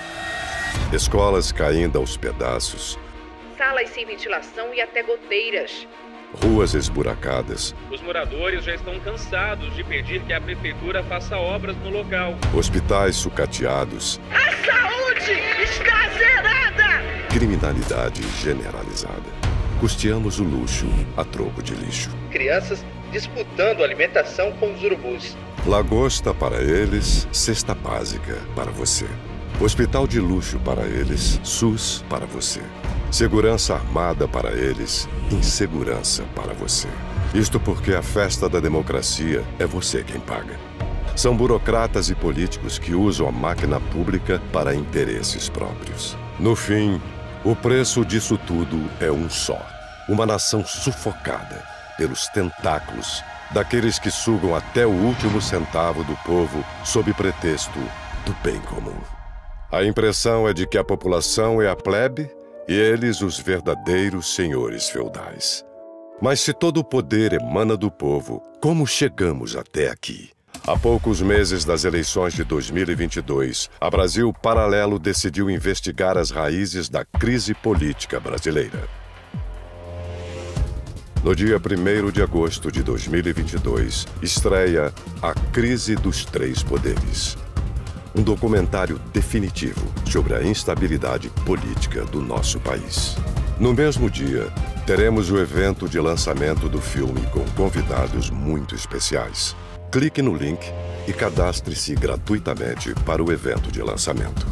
Escolas caindo aos pedaços. Salas sem ventilação e até goteiras. Ruas esburacadas. Os moradores já estão cansados de pedir que a prefeitura faça obras no local. Hospitais sucateados. A saúde está zerada! Criminalidade generalizada. Custeamos o luxo a troco de lixo. Crianças disputando alimentação com os urubus. Lagosta para eles, cesta básica para você. Hospital de luxo para eles, SUS para você. Segurança armada para eles, insegurança para você. Isto porque a festa da democracia é você quem paga. São burocratas e políticos que usam a máquina pública para interesses próprios. No fim, o preço disso tudo é um só: uma nação sufocada pelos tentáculos daqueles que sugam até o último centavo do povo sob pretexto do bem comum. A impressão é de que a população é a plebe e eles os verdadeiros senhores feudais. Mas se todo o poder emana do povo, como chegamos até aqui? Há poucos meses das eleições de 2022, a Brasil Paralelo decidiu investigar as raízes da crise política brasileira. No dia 1 de agosto de 2022, estreia A Crise dos Três Poderes. Um documentário definitivo sobre a instabilidade política do nosso país. No mesmo dia, teremos o evento de lançamento do filme com convidados muito especiais. Clique no link e cadastre-se gratuitamente para o evento de lançamento.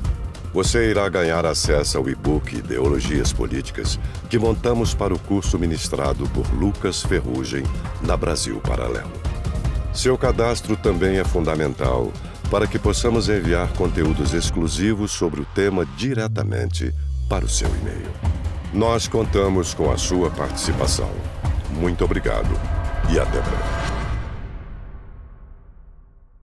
Você irá ganhar acesso ao e-book Ideologias Políticas que montamos para o curso ministrado por Lucas Ferrugem na Brasil Paralelo. Seu cadastro também é fundamental para que possamos enviar conteúdos exclusivos sobre o tema diretamente para o seu e-mail. Nós contamos com a sua participação. Muito obrigado e até breve.